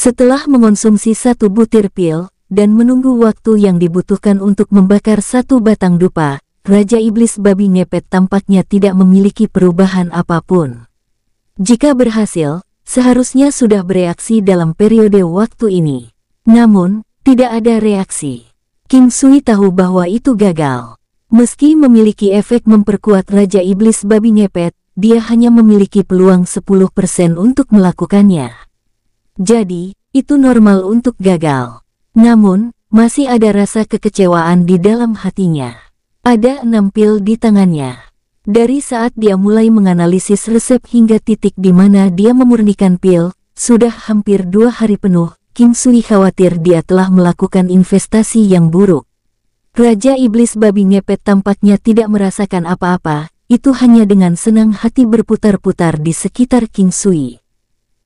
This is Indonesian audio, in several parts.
Setelah mengonsumsi satu butir pil, dan menunggu waktu yang dibutuhkan untuk membakar satu batang dupa, Raja Iblis Babi Ngepet tampaknya tidak memiliki perubahan apapun. Jika berhasil, seharusnya sudah bereaksi dalam periode waktu ini. Namun, tidak ada reaksi. Kim Sui tahu bahwa itu gagal. Meski memiliki efek memperkuat Raja Iblis Babi Ngepet, dia hanya memiliki peluang 10% untuk melakukannya. Jadi, itu normal untuk gagal. Namun, masih ada rasa kekecewaan di dalam hatinya. Ada enam pil di tangannya. Dari saat dia mulai menganalisis resep hingga titik di mana dia memurnikan pil, sudah hampir dua hari penuh, Kim Sui khawatir dia telah melakukan investasi yang buruk. Raja Iblis Babi Ngepet tampaknya tidak merasakan apa-apa, itu hanya dengan senang hati berputar-putar di sekitar King Sui.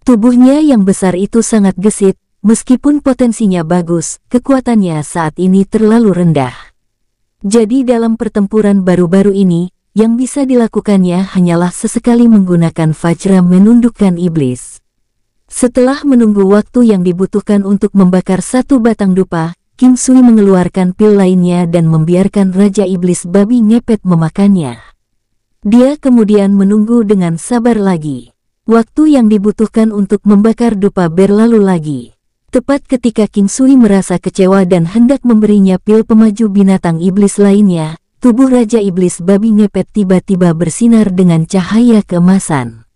Tubuhnya yang besar itu sangat gesit, meskipun potensinya bagus, kekuatannya saat ini terlalu rendah. Jadi dalam pertempuran baru-baru ini, yang bisa dilakukannya hanyalah sesekali menggunakan Fajra menundukkan iblis. Setelah menunggu waktu yang dibutuhkan untuk membakar satu batang dupa, Kim Sui mengeluarkan pil lainnya dan membiarkan Raja Iblis Babi Ngepet memakannya. Dia kemudian menunggu dengan sabar lagi. Waktu yang dibutuhkan untuk membakar dupa berlalu lagi. Tepat ketika King Sui merasa kecewa dan hendak memberinya pil pemaju binatang iblis lainnya, tubuh Raja Iblis Babi Ngepet tiba-tiba bersinar dengan cahaya keemasan.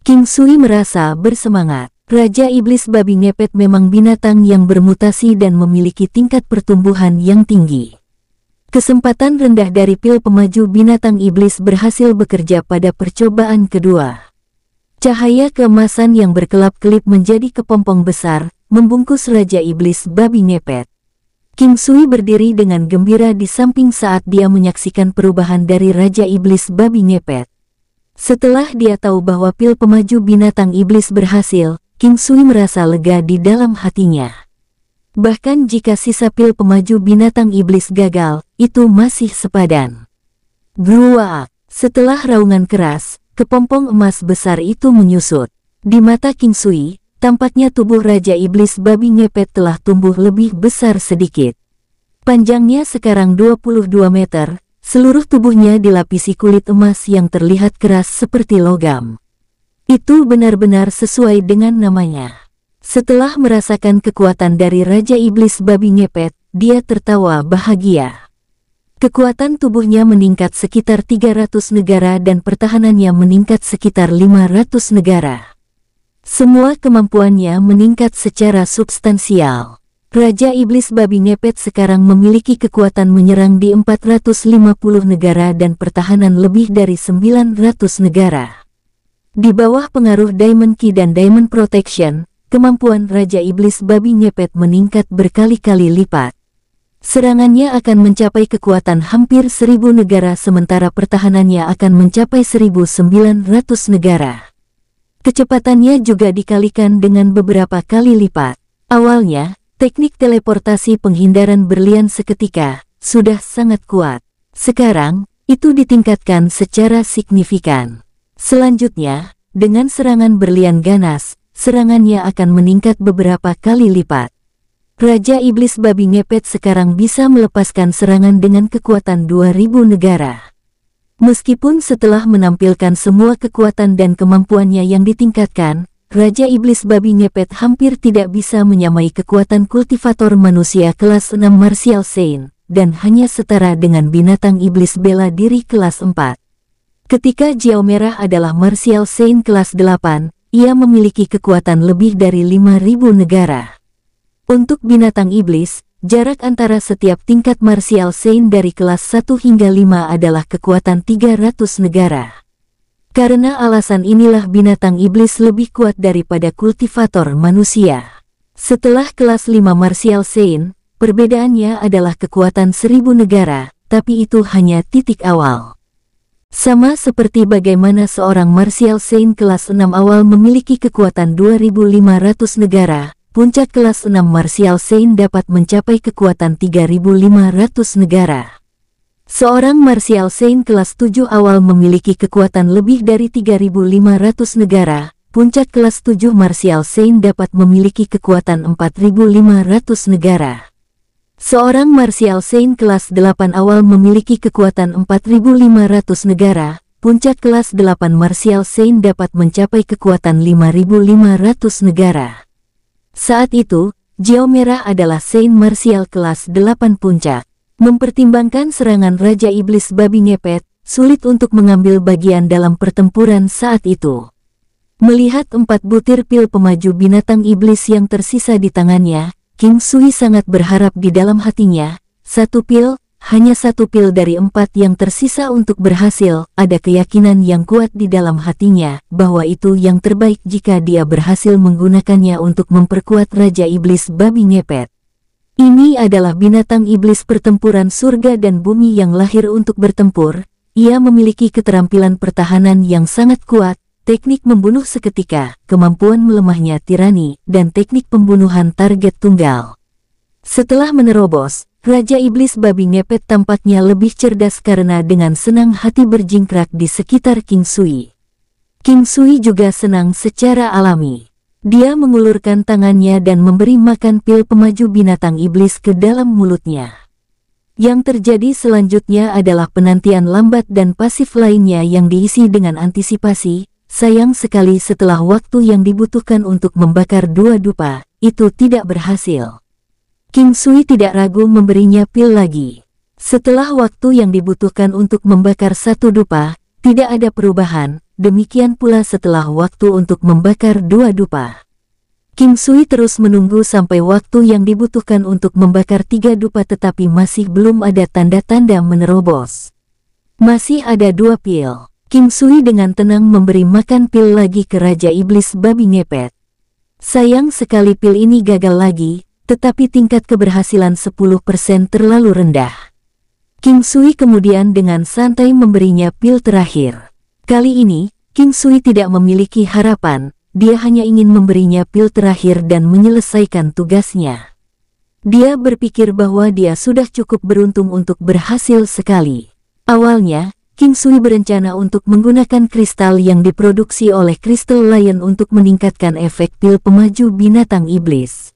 King Sui merasa bersemangat. Raja Iblis Babi Ngepet memang binatang yang bermutasi dan memiliki tingkat pertumbuhan yang tinggi. Kesempatan rendah dari pil pemaju binatang iblis berhasil bekerja pada percobaan kedua. Cahaya kemasan yang berkelap-kelip menjadi kepompong besar, membungkus Raja Iblis Babi Ngepet. King Sui berdiri dengan gembira di samping saat dia menyaksikan perubahan dari Raja Iblis Babi Ngepet. Setelah dia tahu bahwa pil pemaju binatang iblis berhasil, King Sui merasa lega di dalam hatinya. Bahkan jika sisa pil pemaju binatang iblis gagal, itu masih sepadan. Gruak, setelah raungan keras, kepompong emas besar itu menyusut. Di mata King Sui, tampaknya tubuh Raja Iblis Babi Ngepet telah tumbuh lebih besar sedikit. Panjangnya sekarang 22 meter, seluruh tubuhnya dilapisi kulit emas yang terlihat keras seperti logam. Itu benar-benar sesuai dengan namanya. Setelah merasakan kekuatan dari Raja Iblis Babi Ngepet, dia tertawa bahagia. Kekuatan tubuhnya meningkat sekitar 300 negara dan pertahanannya meningkat sekitar 500 negara. Semua kemampuannya meningkat secara substansial. Raja Iblis Babi Ngepet sekarang memiliki kekuatan menyerang di 450 negara dan pertahanan lebih dari 900 negara. Di bawah pengaruh Diamond Key dan Diamond Protection, kemampuan Raja Iblis Babi Ngepet meningkat berkali-kali lipat. Serangannya akan mencapai kekuatan hampir seribu negara sementara pertahanannya akan mencapai seribu sembilan ratus negara. Kecepatannya juga dikalikan dengan beberapa kali lipat. Awalnya, teknik teleportasi penghindaran berlian seketika sudah sangat kuat. Sekarang, itu ditingkatkan secara signifikan. Selanjutnya, dengan serangan berlian ganas, serangannya akan meningkat beberapa kali lipat. Raja Iblis Babi Ngepet sekarang bisa melepaskan serangan dengan kekuatan 2000 negara. Meskipun setelah menampilkan semua kekuatan dan kemampuannya yang ditingkatkan, Raja Iblis Babi Ngepet hampir tidak bisa menyamai kekuatan kultivator manusia kelas 6 Martial Saint, dan hanya setara dengan binatang iblis bela diri kelas 4. Ketika Jiao Merah adalah Martial Saint kelas 8, ia memiliki kekuatan lebih dari 5.000 negara. Untuk binatang iblis, jarak antara setiap tingkat martial saint dari kelas 1 hingga 5 adalah kekuatan 300 negara. Karena alasan inilah binatang iblis lebih kuat daripada kultivator manusia. Setelah kelas 5 martial saint, perbedaannya adalah kekuatan 1000 negara, tapi itu hanya titik awal. Sama seperti bagaimana seorang martial saint kelas 6 awal memiliki kekuatan 2500 negara, puncak kelas 6 Martial Sein dapat mencapai kekuatan 3.500 negara. Seorang Martial Sein kelas 7 awal memiliki kekuatan lebih dari 3.500 negara, puncak kelas 7 Martial Sein dapat memiliki kekuatan 4.500 negara. Seorang Martial Sein kelas 8 awal memiliki kekuatan 4.500 negara, puncak kelas 8 Martial Sein dapat mencapai kekuatan 5.500 negara. Saat itu, Jiao Merah adalah Saint Martial kelas 8 puncak. Mempertimbangkan serangan Raja Iblis Babi Ngepet, sulit untuk mengambil bagian dalam pertempuran saat itu. Melihat empat butir pil pemaju binatang iblis yang tersisa di tangannya, King Sui sangat berharap di dalam hatinya, satu pil, hanya satu pil dari empat yang tersisa untuk berhasil, ada keyakinan yang kuat di dalam hatinya bahwa itu yang terbaik jika dia berhasil menggunakannya untuk memperkuat Raja Iblis Babi Ngepet. Ini adalah binatang iblis pertempuran surga dan bumi yang lahir untuk bertempur, ia memiliki keterampilan pertahanan yang sangat kuat, teknik membunuh seketika, kemampuan melemahnya tirani, dan teknik pembunuhan target tunggal. Setelah menerobos, Raja Iblis Babi Ngepet tampaknya lebih cerdas karena dengan senang hati berjingkrak di sekitar King Sui. King Sui juga senang secara alami. Dia mengulurkan tangannya dan memberi makan pil pemaju binatang iblis ke dalam mulutnya. Yang terjadi selanjutnya adalah penantian lambat dan pasif lainnya yang diisi dengan antisipasi, sayang sekali setelah waktu yang dibutuhkan untuk membakar dua dupa, itu tidak berhasil. King Sui tidak ragu memberinya pil lagi. Setelah waktu yang dibutuhkan untuk membakar satu dupa, tidak ada perubahan, demikian pula setelah waktu untuk membakar dua dupa. Kim Sui terus menunggu sampai waktu yang dibutuhkan untuk membakar tiga dupa tetapi masih belum ada tanda-tanda menerobos. Masih ada dua pil. Kim Sui dengan tenang memberi makan pil lagi ke Raja Iblis Babi Ngepet. Sayang sekali pil ini gagal lagi, tetapi tingkat keberhasilan 10% terlalu rendah. King Sui kemudian dengan santai memberinya pil terakhir. Kali ini, King Sui tidak memiliki harapan, dia hanya ingin memberinya pil terakhir dan menyelesaikan tugasnya. Dia berpikir bahwa dia sudah cukup beruntung untuk berhasil sekali. Awalnya, King Sui berencana untuk menggunakan kristal yang diproduksi oleh Crystal Lion untuk meningkatkan efek pil pemaju binatang iblis.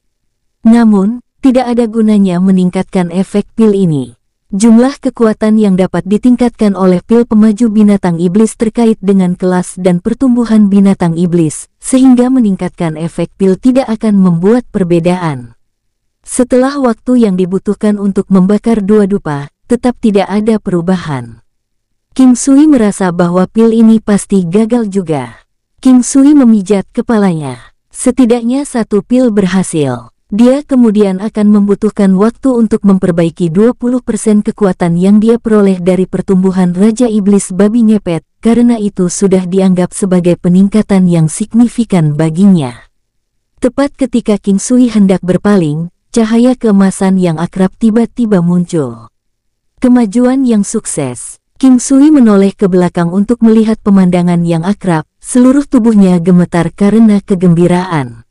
Namun, tidak ada gunanya meningkatkan efek pil ini. Jumlah kekuatan yang dapat ditingkatkan oleh pil pemaju binatang iblis terkait dengan kelas dan pertumbuhan binatang iblis, sehingga meningkatkan efek pil tidak akan membuat perbedaan. Setelah waktu yang dibutuhkan untuk membakar dua dupa, tetap tidak ada perubahan. King Sui merasa bahwa pil ini pasti gagal juga. King Sui memijat kepalanya. Setidaknya satu pil berhasil. Dia kemudian akan membutuhkan waktu untuk memperbaiki 20% kekuatan yang dia peroleh dari pertumbuhan Raja Iblis Babi Ngepet, karena itu sudah dianggap sebagai peningkatan yang signifikan baginya. Tepat ketika King Sui hendak berpaling, cahaya keemasan yang akrab tiba-tiba muncul. Kemajuan yang sukses, King Sui menoleh ke belakang untuk melihat pemandangan yang akrab, seluruh tubuhnya gemetar karena kegembiraan.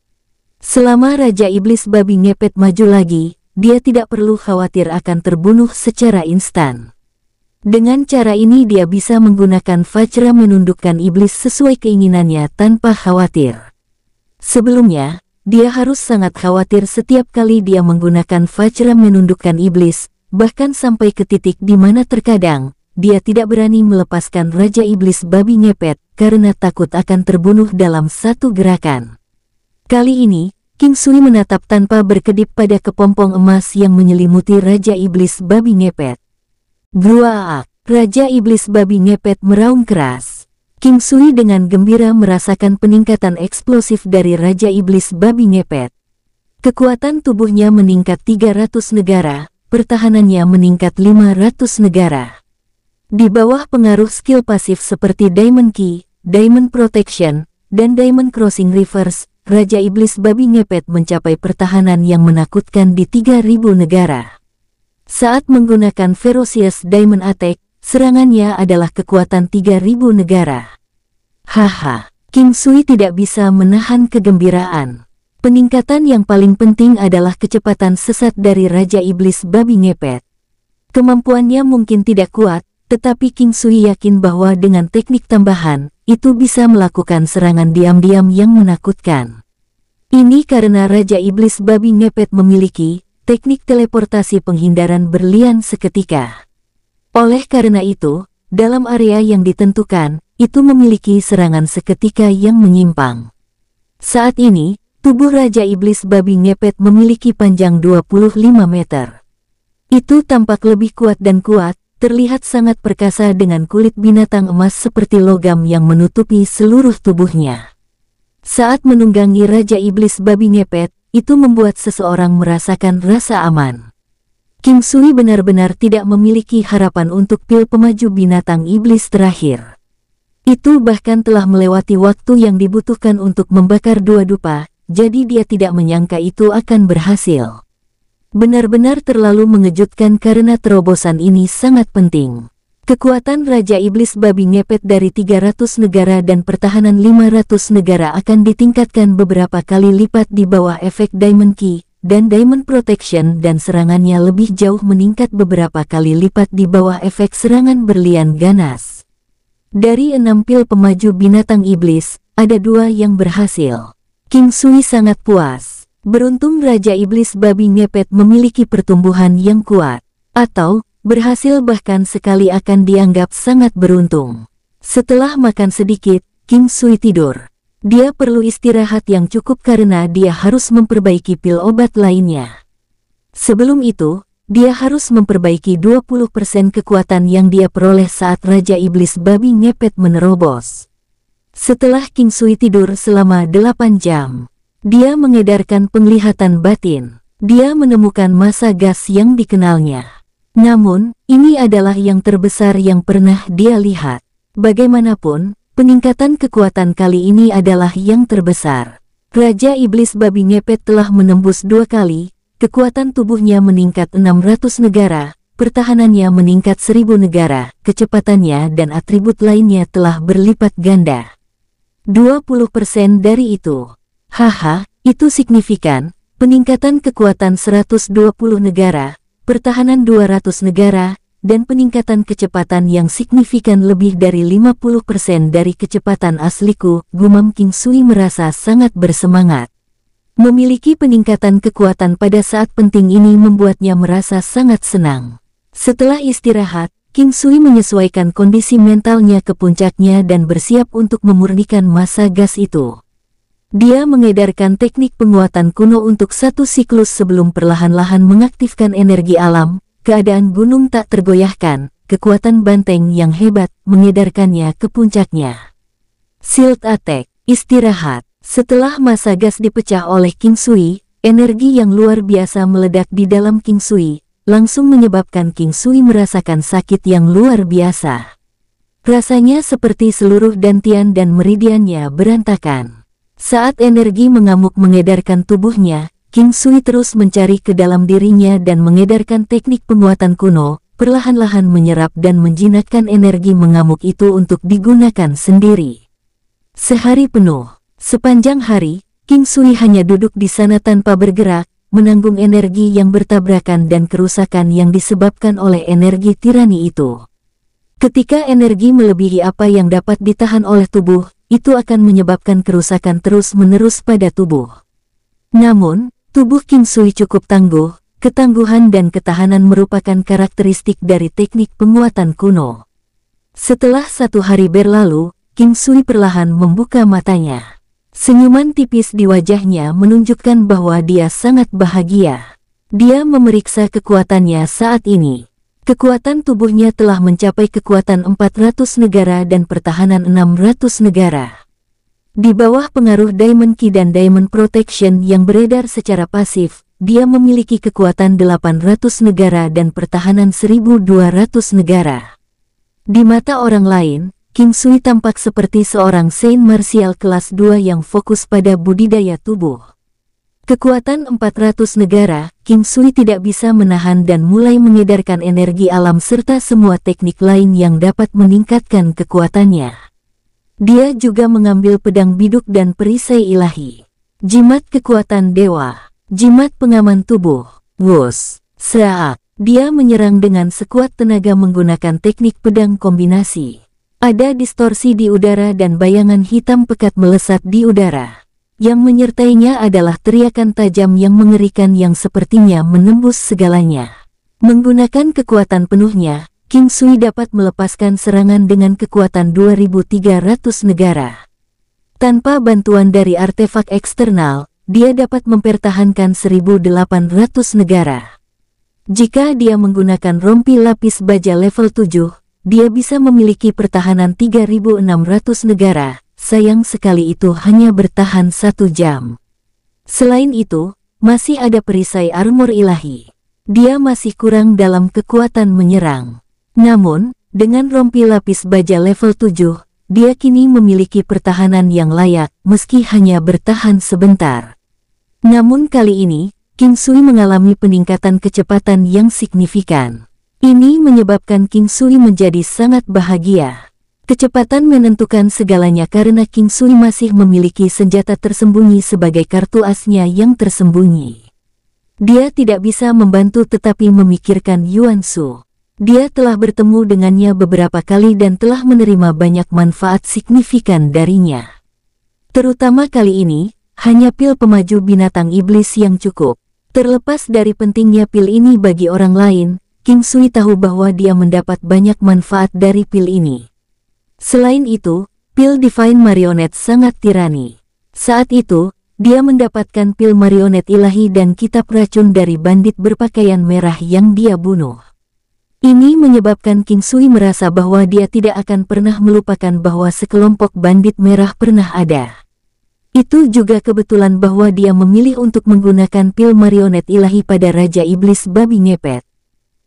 Selama Raja Iblis Babi Ngepet maju lagi, dia tidak perlu khawatir akan terbunuh secara instan. Dengan cara ini dia bisa menggunakan Vajra menundukkan iblis sesuai keinginannya tanpa khawatir. Sebelumnya, dia harus sangat khawatir setiap kali dia menggunakan Vajra menundukkan iblis, bahkan sampai ke titik di mana terkadang, dia tidak berani melepaskan Raja Iblis Babi Ngepet karena takut akan terbunuh dalam satu gerakan. Kali ini, King Sui menatap tanpa berkedip pada kepompong emas yang menyelimuti Raja Iblis Babi Ngepet. Gruaak, Raja Iblis Babi Ngepet meraung keras. King Sui dengan gembira merasakan peningkatan eksplosif dari Raja Iblis Babi Ngepet. Kekuatan tubuhnya meningkat 300 negara, pertahanannya meningkat 500 negara. Di bawah pengaruh skill pasif seperti Diamond Key, Diamond Protection, dan Diamond Crossing Reverse, Raja Iblis Babi Ngepet mencapai pertahanan yang menakutkan di 3.000 negara. Saat menggunakan Ferocious Diamond Attack, serangannya adalah kekuatan 3.000 negara. Haha, King Sui tidak bisa menahan kegembiraan. Peningkatan yang paling penting adalah kecepatan sesat dari Raja Iblis Babi Ngepet. Kemampuannya mungkin tidak kuat, tetapi King Sui yakin bahwa dengan teknik tambahan, itu bisa melakukan serangan diam-diam yang menakutkan. Ini karena Raja Iblis Babi Ngepet memiliki teknik teleportasi penghindaran berlian seketika. Oleh karena itu, dalam area yang ditentukan, itu memiliki serangan seketika yang menyimpang. Saat ini, tubuh Raja Iblis Babi Ngepet memiliki panjang 25 meter. Itu tampak lebih kuat dan kuat, terlihat sangat perkasa dengan kulit binatang emas seperti logam yang menutupi seluruh tubuhnya. Saat menunggangi Raja Iblis Babi Ngepet, itu membuat seseorang merasakan rasa aman. Kim Sui benar-benar tidak memiliki harapan untuk pil pemaju binatang iblis terakhir. Itu bahkan telah melewati waktu yang dibutuhkan untuk membakar dua dupa, jadi dia tidak menyangka itu akan berhasil benar-benar terlalu mengejutkan karena terobosan ini sangat penting. Kekuatan Raja Iblis Babi Ngepet dari 300 negara dan pertahanan 500 negara akan ditingkatkan beberapa kali lipat di bawah efek Diamond Key, dan Diamond Protection dan serangannya lebih jauh meningkat beberapa kali lipat di bawah efek serangan berlian ganas. Dari enam pil pemaju binatang iblis, ada dua yang berhasil. King Sui sangat puas. Beruntung Raja Iblis Babi Ngepet memiliki pertumbuhan yang kuat, atau berhasil bahkan sekali akan dianggap sangat beruntung. Setelah makan sedikit, King Sui tidur. Dia perlu istirahat yang cukup karena dia harus memperbaiki pil obat lainnya. Sebelum itu, dia harus memperbaiki 20% kekuatan yang dia peroleh saat Raja Iblis Babi Ngepet menerobos. Setelah King Sui tidur selama 8 jam, dia mengedarkan penglihatan batin. Dia menemukan masa gas yang dikenalnya. Namun, ini adalah yang terbesar yang pernah dia lihat. Bagaimanapun, peningkatan kekuatan kali ini adalah yang terbesar. Raja Iblis Babi Ngepet telah menembus dua kali, kekuatan tubuhnya meningkat 600 negara, pertahanannya meningkat 1000 negara, kecepatannya dan atribut lainnya telah berlipat ganda. 20% dari itu, Haha, itu signifikan, peningkatan kekuatan 120 negara, pertahanan 200 negara, dan peningkatan kecepatan yang signifikan lebih dari 50% dari kecepatan asliku, gumam King Sui merasa sangat bersemangat. Memiliki peningkatan kekuatan pada saat penting ini membuatnya merasa sangat senang. Setelah istirahat, King Sui menyesuaikan kondisi mentalnya ke puncaknya dan bersiap untuk memurnikan masa gas itu. Dia mengedarkan teknik penguatan kuno untuk satu siklus sebelum perlahan-lahan mengaktifkan energi alam, keadaan gunung tak tergoyahkan, kekuatan banteng yang hebat mengedarkannya ke puncaknya. Shield Attack, istirahat. Setelah masa gas dipecah oleh King Sui, energi yang luar biasa meledak di dalam King Sui, langsung menyebabkan King Sui merasakan sakit yang luar biasa. Rasanya seperti seluruh dantian dan meridiannya berantakan. Saat energi mengamuk mengedarkan tubuhnya, King Sui terus mencari ke dalam dirinya dan mengedarkan teknik penguatan kuno, perlahan-lahan menyerap dan menjinakkan energi mengamuk itu untuk digunakan sendiri. Sehari penuh, sepanjang hari, King Sui hanya duduk di sana tanpa bergerak, menanggung energi yang bertabrakan dan kerusakan yang disebabkan oleh energi tirani itu. Ketika energi melebihi apa yang dapat ditahan oleh tubuh, itu akan menyebabkan kerusakan terus-menerus pada tubuh. Namun, tubuh Kim Sui cukup tangguh, ketangguhan dan ketahanan merupakan karakteristik dari teknik penguatan kuno. Setelah satu hari berlalu, Kim Sui perlahan membuka matanya. Senyuman tipis di wajahnya menunjukkan bahwa dia sangat bahagia. Dia memeriksa kekuatannya saat ini. Kekuatan tubuhnya telah mencapai kekuatan 400 negara dan pertahanan 600 negara. Di bawah pengaruh Diamond Key dan Diamond Protection yang beredar secara pasif, dia memiliki kekuatan 800 negara dan pertahanan 1200 negara. Di mata orang lain, King Sui tampak seperti seorang Saint Martial kelas 2 yang fokus pada budidaya tubuh. Kekuatan 400 negara, Kim Sui tidak bisa menahan dan mulai mengedarkan energi alam serta semua teknik lain yang dapat meningkatkan kekuatannya. Dia juga mengambil pedang biduk dan perisai ilahi. Jimat kekuatan dewa, jimat pengaman tubuh, wos, saat. Dia menyerang dengan sekuat tenaga menggunakan teknik pedang kombinasi. Ada distorsi di udara dan bayangan hitam pekat melesat di udara. Yang menyertainya adalah teriakan tajam yang mengerikan yang sepertinya menembus segalanya. Menggunakan kekuatan penuhnya, King Sui dapat melepaskan serangan dengan kekuatan 2.300 negara. Tanpa bantuan dari artefak eksternal, dia dapat mempertahankan 1.800 negara. Jika dia menggunakan rompi lapis baja level 7, dia bisa memiliki pertahanan 3.600 negara, sayang sekali itu hanya bertahan satu jam. Selain itu, masih ada perisai armor ilahi. Dia masih kurang dalam kekuatan menyerang. Namun, dengan rompi lapis baja level 7, dia kini memiliki pertahanan yang layak meski hanya bertahan sebentar. Namun kali ini, King Sui mengalami peningkatan kecepatan yang signifikan. Ini menyebabkan King Sui menjadi sangat bahagia. Kecepatan menentukan segalanya karena King Sui masih memiliki senjata tersembunyi sebagai kartu asnya yang tersembunyi. Dia tidak bisa membantu tetapi memikirkan Yuan Su. Dia telah bertemu dengannya beberapa kali dan telah menerima banyak manfaat signifikan darinya. Terutama kali ini, hanya pil pemaju binatang iblis yang cukup. Terlepas dari pentingnya pil ini bagi orang lain, King Sui tahu bahwa dia mendapat banyak manfaat dari pil ini. Selain itu, pil Divine Marionette sangat tirani. Saat itu, dia mendapatkan pil marionet ilahi dan kitab racun dari bandit berpakaian merah yang dia bunuh. Ini menyebabkan King Sui merasa bahwa dia tidak akan pernah melupakan bahwa sekelompok bandit merah pernah ada. Itu juga kebetulan bahwa dia memilih untuk menggunakan pil marionet ilahi pada Raja Iblis Babi Ngepet.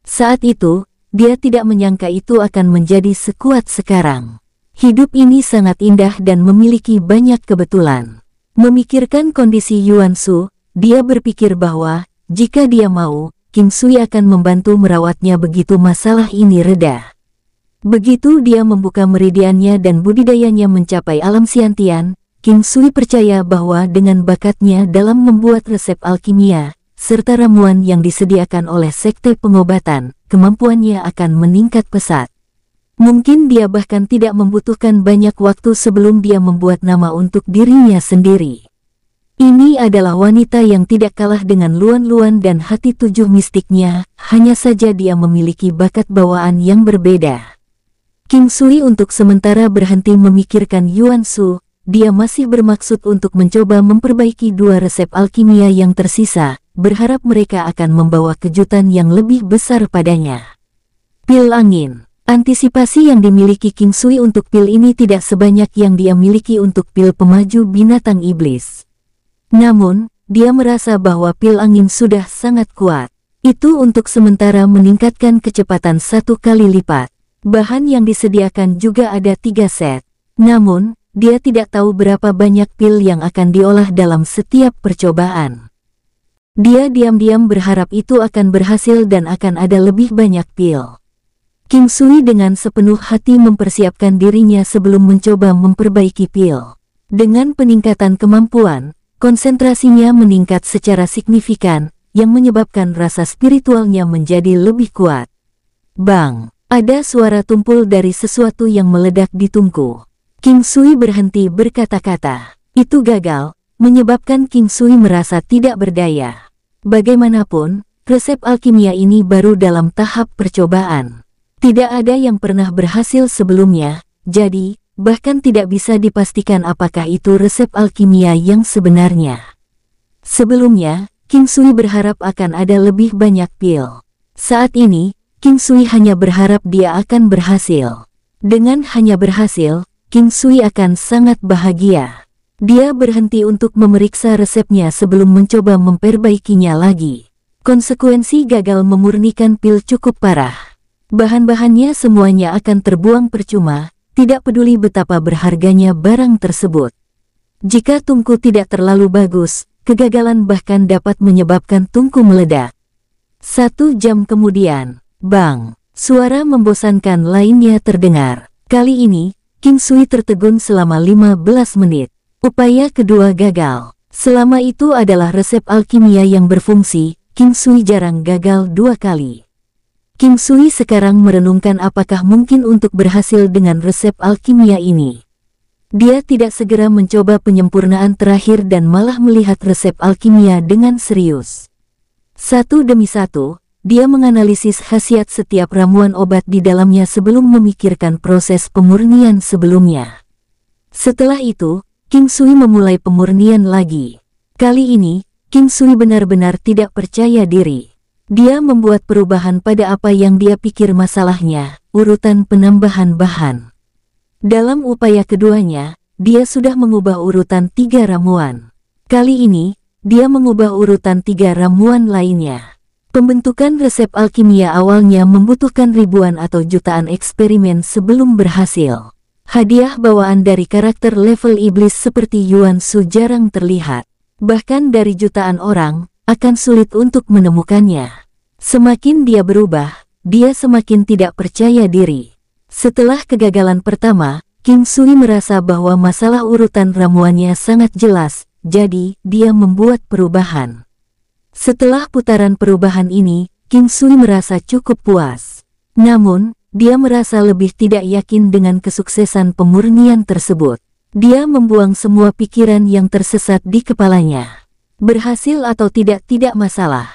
Saat itu, dia tidak menyangka itu akan menjadi sekuat sekarang. Hidup ini sangat indah dan memiliki banyak kebetulan. Memikirkan kondisi Yuan Su, dia berpikir bahwa, jika dia mau, Kim Sui akan membantu merawatnya begitu masalah ini reda. Begitu dia membuka meridiannya dan budidayanya mencapai alam siantian, Kim Sui percaya bahwa dengan bakatnya dalam membuat resep alkimia, serta ramuan yang disediakan oleh sekte pengobatan, kemampuannya akan meningkat pesat. Mungkin dia bahkan tidak membutuhkan banyak waktu sebelum dia membuat nama untuk dirinya sendiri. Ini adalah wanita yang tidak kalah dengan luan-luan dan hati tujuh mistiknya, hanya saja dia memiliki bakat bawaan yang berbeda. Kim Sui untuk sementara berhenti memikirkan Yuan Su, dia masih bermaksud untuk mencoba memperbaiki dua resep alkimia yang tersisa, berharap mereka akan membawa kejutan yang lebih besar padanya. Pil angin Antisipasi yang dimiliki King Sui untuk pil ini tidak sebanyak yang dia miliki untuk pil pemaju binatang iblis. Namun, dia merasa bahwa pil angin sudah sangat kuat. Itu untuk sementara meningkatkan kecepatan satu kali lipat. Bahan yang disediakan juga ada tiga set. Namun, dia tidak tahu berapa banyak pil yang akan diolah dalam setiap percobaan. Dia diam-diam berharap itu akan berhasil dan akan ada lebih banyak pil. King Sui dengan sepenuh hati mempersiapkan dirinya sebelum mencoba memperbaiki pil. Dengan peningkatan kemampuan, konsentrasinya meningkat secara signifikan, yang menyebabkan rasa spiritualnya menjadi lebih kuat. Bang, ada suara tumpul dari sesuatu yang meledak di tungku. King Sui berhenti berkata-kata. Itu gagal, menyebabkan King Sui merasa tidak berdaya. Bagaimanapun, resep alkimia ini baru dalam tahap percobaan. Tidak ada yang pernah berhasil sebelumnya, jadi, bahkan tidak bisa dipastikan apakah itu resep alkimia yang sebenarnya. Sebelumnya, King Sui berharap akan ada lebih banyak pil. Saat ini, King Sui hanya berharap dia akan berhasil. Dengan hanya berhasil, King Sui akan sangat bahagia. Dia berhenti untuk memeriksa resepnya sebelum mencoba memperbaikinya lagi. Konsekuensi gagal memurnikan pil cukup parah. Bahan-bahannya semuanya akan terbuang percuma, tidak peduli betapa berharganya barang tersebut. Jika tungku tidak terlalu bagus, kegagalan bahkan dapat menyebabkan tungku meledak. Satu jam kemudian, bang, suara membosankan lainnya terdengar. Kali ini, King Sui tertegun selama 15 menit. Upaya kedua gagal. Selama itu adalah resep alkimia yang berfungsi, King Sui jarang gagal dua kali. King Sui sekarang merenungkan apakah mungkin untuk berhasil dengan resep alkimia ini. Dia tidak segera mencoba penyempurnaan terakhir dan malah melihat resep alkimia dengan serius. Satu demi satu, dia menganalisis khasiat setiap ramuan obat di dalamnya sebelum memikirkan proses pemurnian sebelumnya. Setelah itu, King Sui memulai pemurnian lagi. Kali ini, King Sui benar-benar tidak percaya diri. Dia membuat perubahan pada apa yang dia pikir masalahnya, urutan penambahan bahan. Dalam upaya keduanya, dia sudah mengubah urutan tiga ramuan. Kali ini, dia mengubah urutan tiga ramuan lainnya. Pembentukan resep alkimia awalnya membutuhkan ribuan atau jutaan eksperimen sebelum berhasil. Hadiah bawaan dari karakter level iblis seperti Yuan Su jarang terlihat. Bahkan dari jutaan orang, akan sulit untuk menemukannya. Semakin dia berubah, dia semakin tidak percaya diri. Setelah kegagalan pertama, King Sui merasa bahwa masalah urutan ramuannya sangat jelas, jadi dia membuat perubahan. Setelah putaran perubahan ini, King Sui merasa cukup puas. Namun, dia merasa lebih tidak yakin dengan kesuksesan pemurnian tersebut. Dia membuang semua pikiran yang tersesat di kepalanya. Berhasil atau tidak tidak masalah.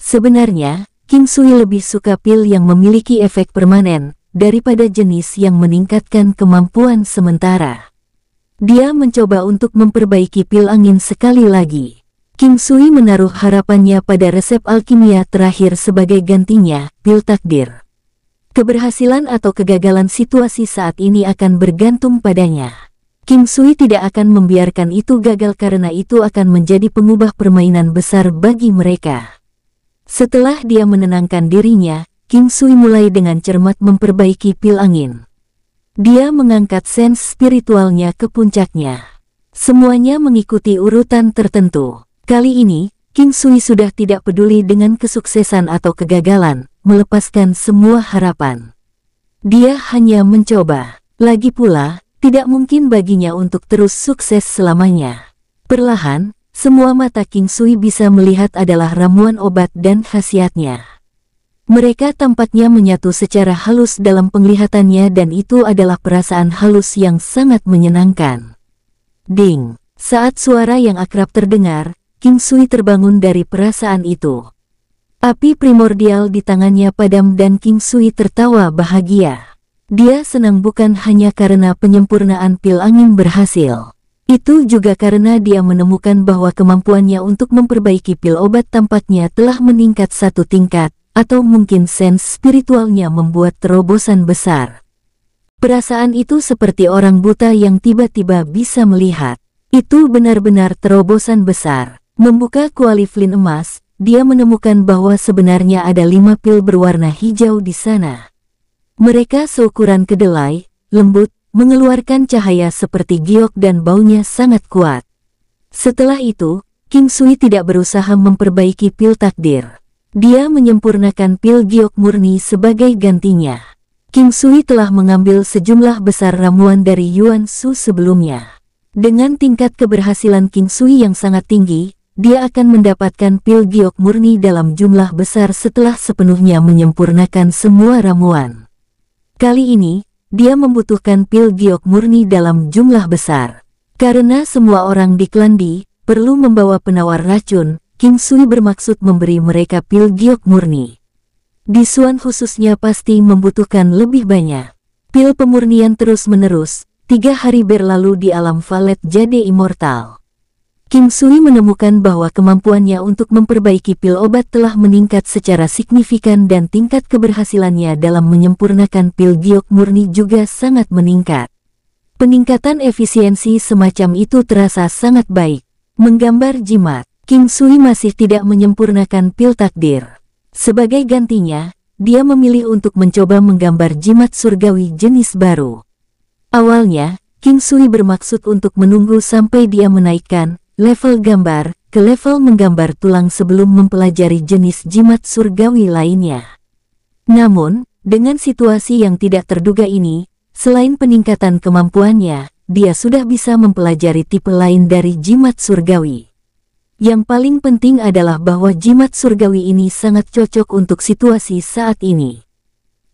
Sebenarnya, King Sui lebih suka pil yang memiliki efek permanen, daripada jenis yang meningkatkan kemampuan sementara. Dia mencoba untuk memperbaiki pil angin sekali lagi. King Sui menaruh harapannya pada resep alkimia terakhir sebagai gantinya, pil takdir. Keberhasilan atau kegagalan situasi saat ini akan bergantung padanya. King Sui tidak akan membiarkan itu gagal karena itu akan menjadi pengubah permainan besar bagi mereka. Setelah dia menenangkan dirinya, King Sui mulai dengan cermat memperbaiki pil angin. Dia mengangkat sens spiritualnya ke puncaknya. Semuanya mengikuti urutan tertentu. Kali ini, King Sui sudah tidak peduli dengan kesuksesan atau kegagalan, melepaskan semua harapan. Dia hanya mencoba. Lagi pula, tidak mungkin baginya untuk terus sukses selamanya. Perlahan, semua mata King Sui bisa melihat adalah ramuan obat dan khasiatnya. Mereka tampaknya menyatu secara halus dalam penglihatannya dan itu adalah perasaan halus yang sangat menyenangkan. Ding, saat suara yang akrab terdengar, King Sui terbangun dari perasaan itu. Api primordial di tangannya padam dan King Sui tertawa bahagia. Dia senang bukan hanya karena penyempurnaan pil angin berhasil. Itu juga karena dia menemukan bahwa kemampuannya untuk memperbaiki pil obat tampaknya telah meningkat satu tingkat, atau mungkin sens spiritualnya membuat terobosan besar. Perasaan itu seperti orang buta yang tiba-tiba bisa melihat. Itu benar-benar terobosan besar. Membuka kuali kualiflin emas, dia menemukan bahwa sebenarnya ada lima pil berwarna hijau di sana. Mereka seukuran kedelai, lembut, mengeluarkan cahaya seperti giok dan baunya sangat kuat. Setelah itu, King Sui tidak berusaha memperbaiki pil takdir. Dia menyempurnakan pil giok murni sebagai gantinya. King Sui telah mengambil sejumlah besar ramuan dari Yuan Su sebelumnya. Dengan tingkat keberhasilan King Sui yang sangat tinggi, dia akan mendapatkan pil giok murni dalam jumlah besar setelah sepenuhnya menyempurnakan semua ramuan. Kali ini, dia membutuhkan pil giok murni dalam jumlah besar. Karena semua orang di Klandi perlu membawa penawar racun, King Sui bermaksud memberi mereka pil giok murni. Di Suan khususnya pasti membutuhkan lebih banyak. Pil pemurnian terus-menerus, tiga hari berlalu di alam valet jadi immortal. Kim Sui menemukan bahwa kemampuannya untuk memperbaiki pil obat telah meningkat secara signifikan dan tingkat keberhasilannya dalam menyempurnakan pil giok murni juga sangat meningkat. Peningkatan efisiensi semacam itu terasa sangat baik. Menggambar jimat, Kim Sui masih tidak menyempurnakan pil takdir. Sebagai gantinya, dia memilih untuk mencoba menggambar jimat surgawi jenis baru. Awalnya, Kim Sui bermaksud untuk menunggu sampai dia menaikkan level gambar ke level menggambar tulang sebelum mempelajari jenis jimat surgawi lainnya. Namun, dengan situasi yang tidak terduga ini, selain peningkatan kemampuannya, dia sudah bisa mempelajari tipe lain dari jimat surgawi. Yang paling penting adalah bahwa jimat surgawi ini sangat cocok untuk situasi saat ini.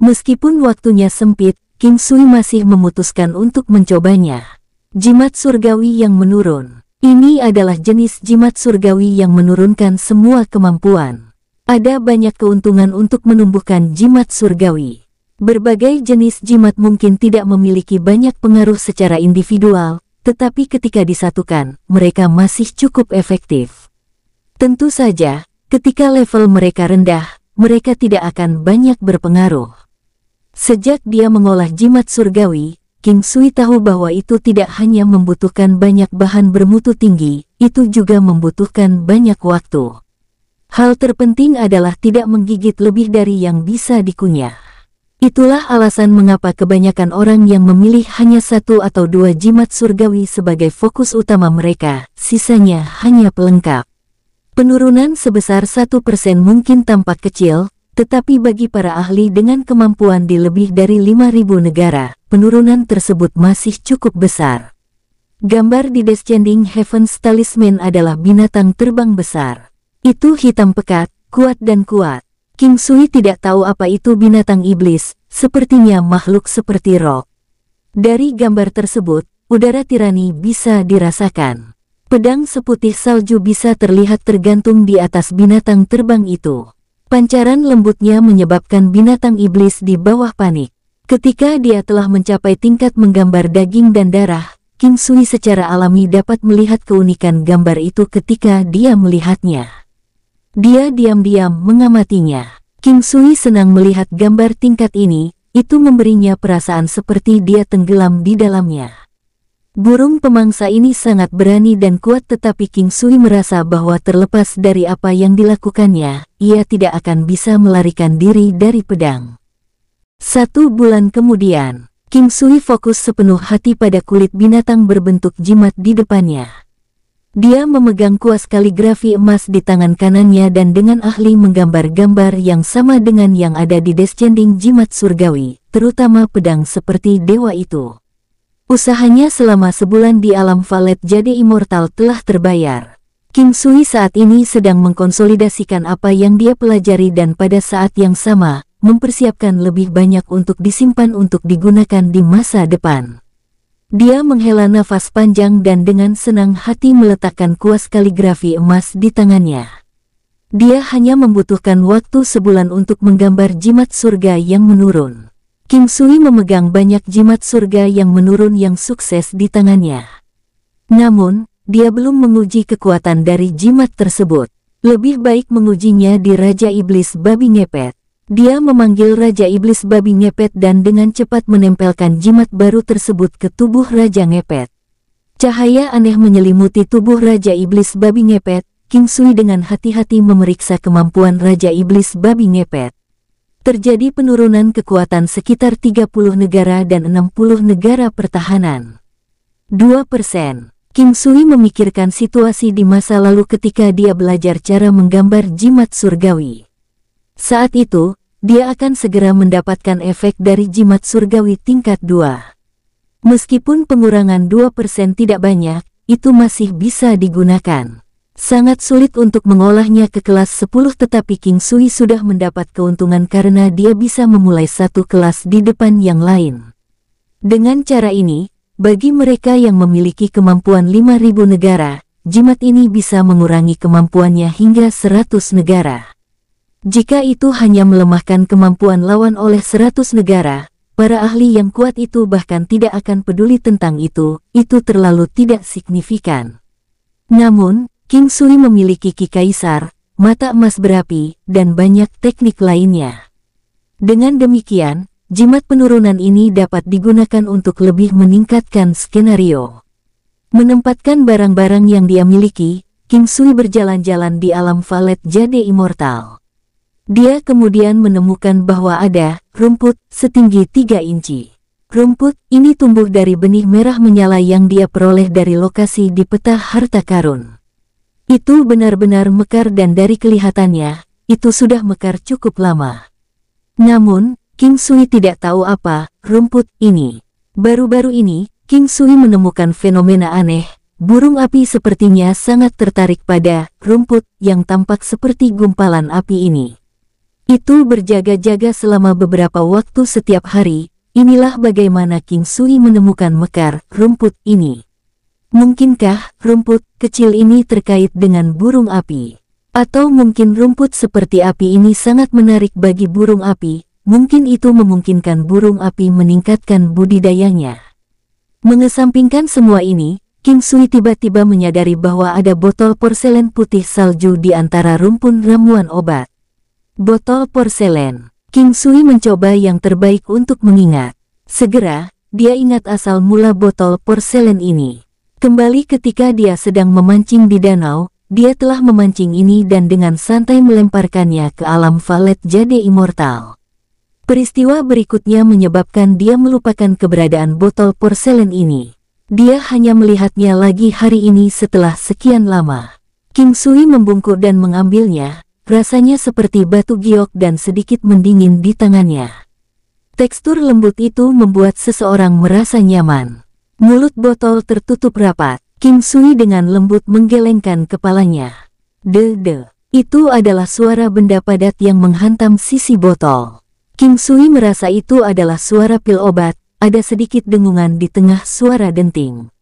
Meskipun waktunya sempit, Kim Sui masih memutuskan untuk mencobanya. Jimat surgawi yang menurun ini adalah jenis jimat surgawi yang menurunkan semua kemampuan. Ada banyak keuntungan untuk menumbuhkan jimat surgawi. Berbagai jenis jimat mungkin tidak memiliki banyak pengaruh secara individual, tetapi ketika disatukan, mereka masih cukup efektif. Tentu saja, ketika level mereka rendah, mereka tidak akan banyak berpengaruh. Sejak dia mengolah jimat surgawi, King Sui tahu bahwa itu tidak hanya membutuhkan banyak bahan bermutu tinggi, itu juga membutuhkan banyak waktu. Hal terpenting adalah tidak menggigit lebih dari yang bisa dikunyah. Itulah alasan mengapa kebanyakan orang yang memilih hanya satu atau dua jimat surgawi sebagai fokus utama mereka, sisanya hanya pelengkap. Penurunan sebesar satu persen mungkin tampak kecil, tetapi bagi para ahli dengan kemampuan di lebih dari lima ribu negara, penurunan tersebut masih cukup besar. Gambar di Descending Heavens Talisman adalah binatang terbang besar. Itu hitam pekat, kuat dan kuat. King Sui tidak tahu apa itu binatang iblis, sepertinya makhluk seperti rok. Dari gambar tersebut, udara tirani bisa dirasakan. Pedang seputih salju bisa terlihat tergantung di atas binatang terbang itu. Pancaran lembutnya menyebabkan binatang iblis di bawah panik. Ketika dia telah mencapai tingkat menggambar daging dan darah, King Sui secara alami dapat melihat keunikan gambar itu ketika dia melihatnya. Dia diam-diam mengamatinya. King Sui senang melihat gambar tingkat ini, itu memberinya perasaan seperti dia tenggelam di dalamnya. Burung pemangsa ini sangat berani dan kuat tetapi King Sui merasa bahwa terlepas dari apa yang dilakukannya, ia tidak akan bisa melarikan diri dari pedang. Satu bulan kemudian, Kim Sui fokus sepenuh hati pada kulit binatang berbentuk jimat di depannya. Dia memegang kuas kaligrafi emas di tangan kanannya dan dengan ahli menggambar gambar yang sama dengan yang ada di descending jimat surgawi, terutama pedang seperti dewa itu. Usahanya selama sebulan di alam valet jadi immortal telah terbayar. Kim Sui saat ini sedang mengkonsolidasikan apa yang dia pelajari dan pada saat yang sama, mempersiapkan lebih banyak untuk disimpan untuk digunakan di masa depan. Dia menghela nafas panjang dan dengan senang hati meletakkan kuas kaligrafi emas di tangannya. Dia hanya membutuhkan waktu sebulan untuk menggambar jimat surga yang menurun. Kim Sui memegang banyak jimat surga yang menurun yang sukses di tangannya. Namun, dia belum menguji kekuatan dari jimat tersebut. Lebih baik mengujinya di Raja Iblis Babi Ngepet. Dia memanggil Raja Iblis Babi Ngepet dan dengan cepat menempelkan jimat baru tersebut ke tubuh Raja Ngepet. Cahaya aneh menyelimuti tubuh Raja Iblis Babi Ngepet, King Sui dengan hati-hati memeriksa kemampuan Raja Iblis Babi Ngepet. Terjadi penurunan kekuatan sekitar 30 negara dan 60 negara pertahanan. 2 persen. King Sui memikirkan situasi di masa lalu ketika dia belajar cara menggambar jimat surgawi. Saat itu, dia akan segera mendapatkan efek dari jimat surgawi tingkat 2. Meskipun pengurangan 2% tidak banyak, itu masih bisa digunakan. Sangat sulit untuk mengolahnya ke kelas 10 tetapi King Sui sudah mendapat keuntungan karena dia bisa memulai satu kelas di depan yang lain. Dengan cara ini, bagi mereka yang memiliki kemampuan 5.000 negara, jimat ini bisa mengurangi kemampuannya hingga 100 negara. Jika itu hanya melemahkan kemampuan lawan oleh seratus negara, para ahli yang kuat itu bahkan tidak akan peduli tentang itu, itu terlalu tidak signifikan. Namun, King Sui memiliki kaisar, mata emas berapi, dan banyak teknik lainnya. Dengan demikian, jimat penurunan ini dapat digunakan untuk lebih meningkatkan skenario. Menempatkan barang-barang yang dia miliki, King Sui berjalan-jalan di alam valet jadi immortal. Dia kemudian menemukan bahwa ada rumput setinggi tiga inci. Rumput ini tumbuh dari benih merah menyala yang dia peroleh dari lokasi di peta harta karun. Itu benar-benar mekar dan dari kelihatannya, itu sudah mekar cukup lama. Namun, King Sui tidak tahu apa rumput ini. Baru-baru ini, King Sui menemukan fenomena aneh. Burung api sepertinya sangat tertarik pada rumput yang tampak seperti gumpalan api ini itu berjaga-jaga selama beberapa waktu setiap hari, inilah bagaimana King Sui menemukan mekar rumput ini. Mungkinkah rumput kecil ini terkait dengan burung api? Atau mungkin rumput seperti api ini sangat menarik bagi burung api, mungkin itu memungkinkan burung api meningkatkan budidayanya. Mengesampingkan semua ini, King Sui tiba-tiba menyadari bahwa ada botol porselen putih salju di antara rumpun ramuan obat. Botol porselen. King Sui mencoba yang terbaik untuk mengingat. Segera, dia ingat asal mula botol porselen ini. Kembali ketika dia sedang memancing di danau, dia telah memancing ini dan dengan santai melemparkannya ke alam valet jadi immortal. Peristiwa berikutnya menyebabkan dia melupakan keberadaan botol porselen ini. Dia hanya melihatnya lagi hari ini setelah sekian lama. King Sui membungkuk dan mengambilnya, rasanya seperti batu giok dan sedikit mendingin di tangannya. Tekstur lembut itu membuat seseorang merasa nyaman. Mulut botol tertutup rapat, King Sui dengan lembut menggelengkan kepalanya. De-de, itu adalah suara benda padat yang menghantam sisi botol. King Sui merasa itu adalah suara pil obat, ada sedikit dengungan di tengah suara denting.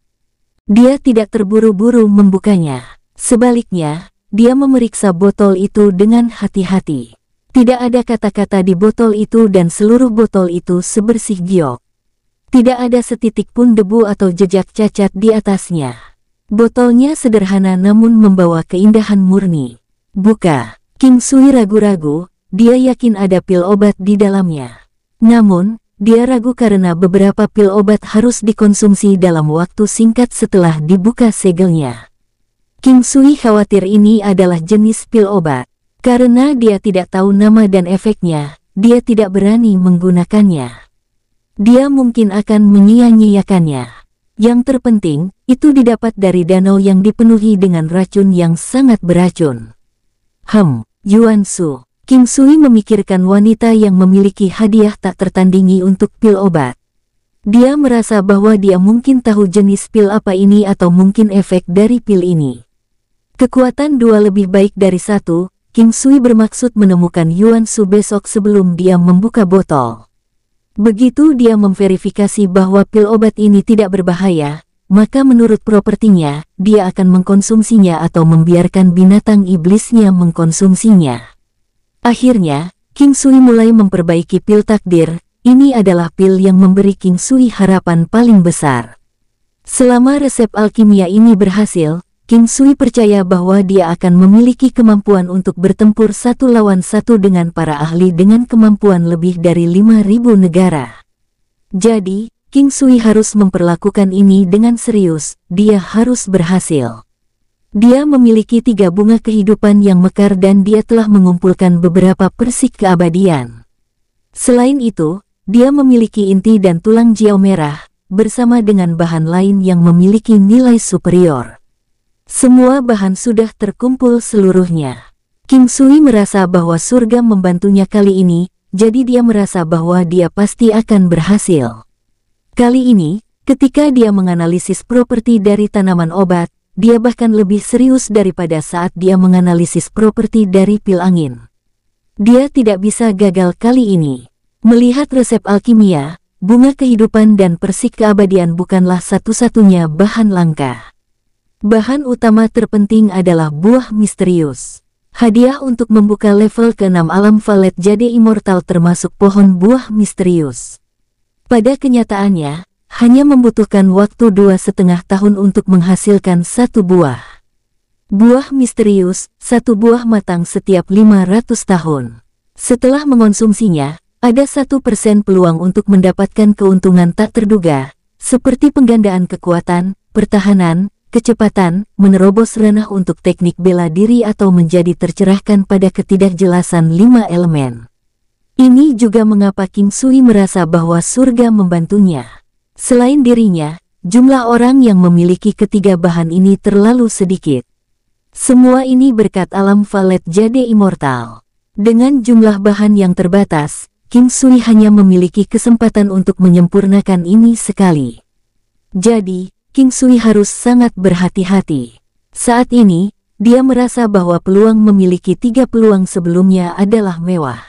Dia tidak terburu-buru membukanya. Sebaliknya, dia memeriksa botol itu dengan hati-hati. Tidak ada kata-kata di botol itu dan seluruh botol itu sebersih giok. Tidak ada setitik pun debu atau jejak cacat di atasnya. Botolnya sederhana namun membawa keindahan murni. Buka, Kim Sui ragu-ragu, dia yakin ada pil obat di dalamnya. Namun, dia ragu karena beberapa pil obat harus dikonsumsi dalam waktu singkat setelah dibuka segelnya. King Sui khawatir ini adalah jenis pil obat. Karena dia tidak tahu nama dan efeknya, dia tidak berani menggunakannya. Dia mungkin akan menyia-nyiakannya. Yang terpenting, itu didapat dari danau yang dipenuhi dengan racun yang sangat beracun. Hem, Yuan Su. King Sui memikirkan wanita yang memiliki hadiah tak tertandingi untuk pil obat. Dia merasa bahwa dia mungkin tahu jenis pil apa ini atau mungkin efek dari pil ini. Kekuatan dua lebih baik dari satu, King Sui bermaksud menemukan Yuan Su besok sebelum dia membuka botol. Begitu dia memverifikasi bahwa pil obat ini tidak berbahaya, maka menurut propertinya, dia akan mengkonsumsinya atau membiarkan binatang iblisnya mengkonsumsinya. Akhirnya, King Sui mulai memperbaiki pil takdir, ini adalah pil yang memberi King Sui harapan paling besar. Selama resep alkimia ini berhasil, King Sui percaya bahwa dia akan memiliki kemampuan untuk bertempur satu lawan satu dengan para ahli dengan kemampuan lebih dari 5.000 negara. Jadi, King Sui harus memperlakukan ini dengan serius, dia harus berhasil. Dia memiliki tiga bunga kehidupan yang mekar dan dia telah mengumpulkan beberapa persik keabadian. Selain itu, dia memiliki inti dan tulang jiao merah, bersama dengan bahan lain yang memiliki nilai superior. Semua bahan sudah terkumpul seluruhnya. Kim Sui merasa bahwa surga membantunya kali ini, jadi dia merasa bahwa dia pasti akan berhasil. Kali ini, ketika dia menganalisis properti dari tanaman obat, dia bahkan lebih serius daripada saat dia menganalisis properti dari pil angin. Dia tidak bisa gagal kali ini. Melihat resep alkimia, bunga kehidupan dan persik keabadian bukanlah satu-satunya bahan langka. Bahan utama terpenting adalah buah misterius. Hadiah untuk membuka level ke-6 alam Valet jadi immortal termasuk pohon buah misterius. Pada kenyataannya, hanya membutuhkan waktu dua setengah tahun untuk menghasilkan satu buah. Buah misterius, satu buah matang setiap 500 tahun. Setelah mengonsumsinya, ada satu persen peluang untuk mendapatkan keuntungan tak terduga, seperti penggandaan kekuatan, pertahanan, kecepatan, menerobos ranah untuk teknik bela diri atau menjadi tercerahkan pada ketidakjelasan lima elemen. Ini juga mengapa King Sui merasa bahwa surga membantunya. Selain dirinya, jumlah orang yang memiliki ketiga bahan ini terlalu sedikit. Semua ini berkat alam valet jadi immortal. Dengan jumlah bahan yang terbatas, King Sui hanya memiliki kesempatan untuk menyempurnakan ini sekali. Jadi, King Sui harus sangat berhati-hati. Saat ini, dia merasa bahwa peluang memiliki tiga peluang sebelumnya adalah mewah.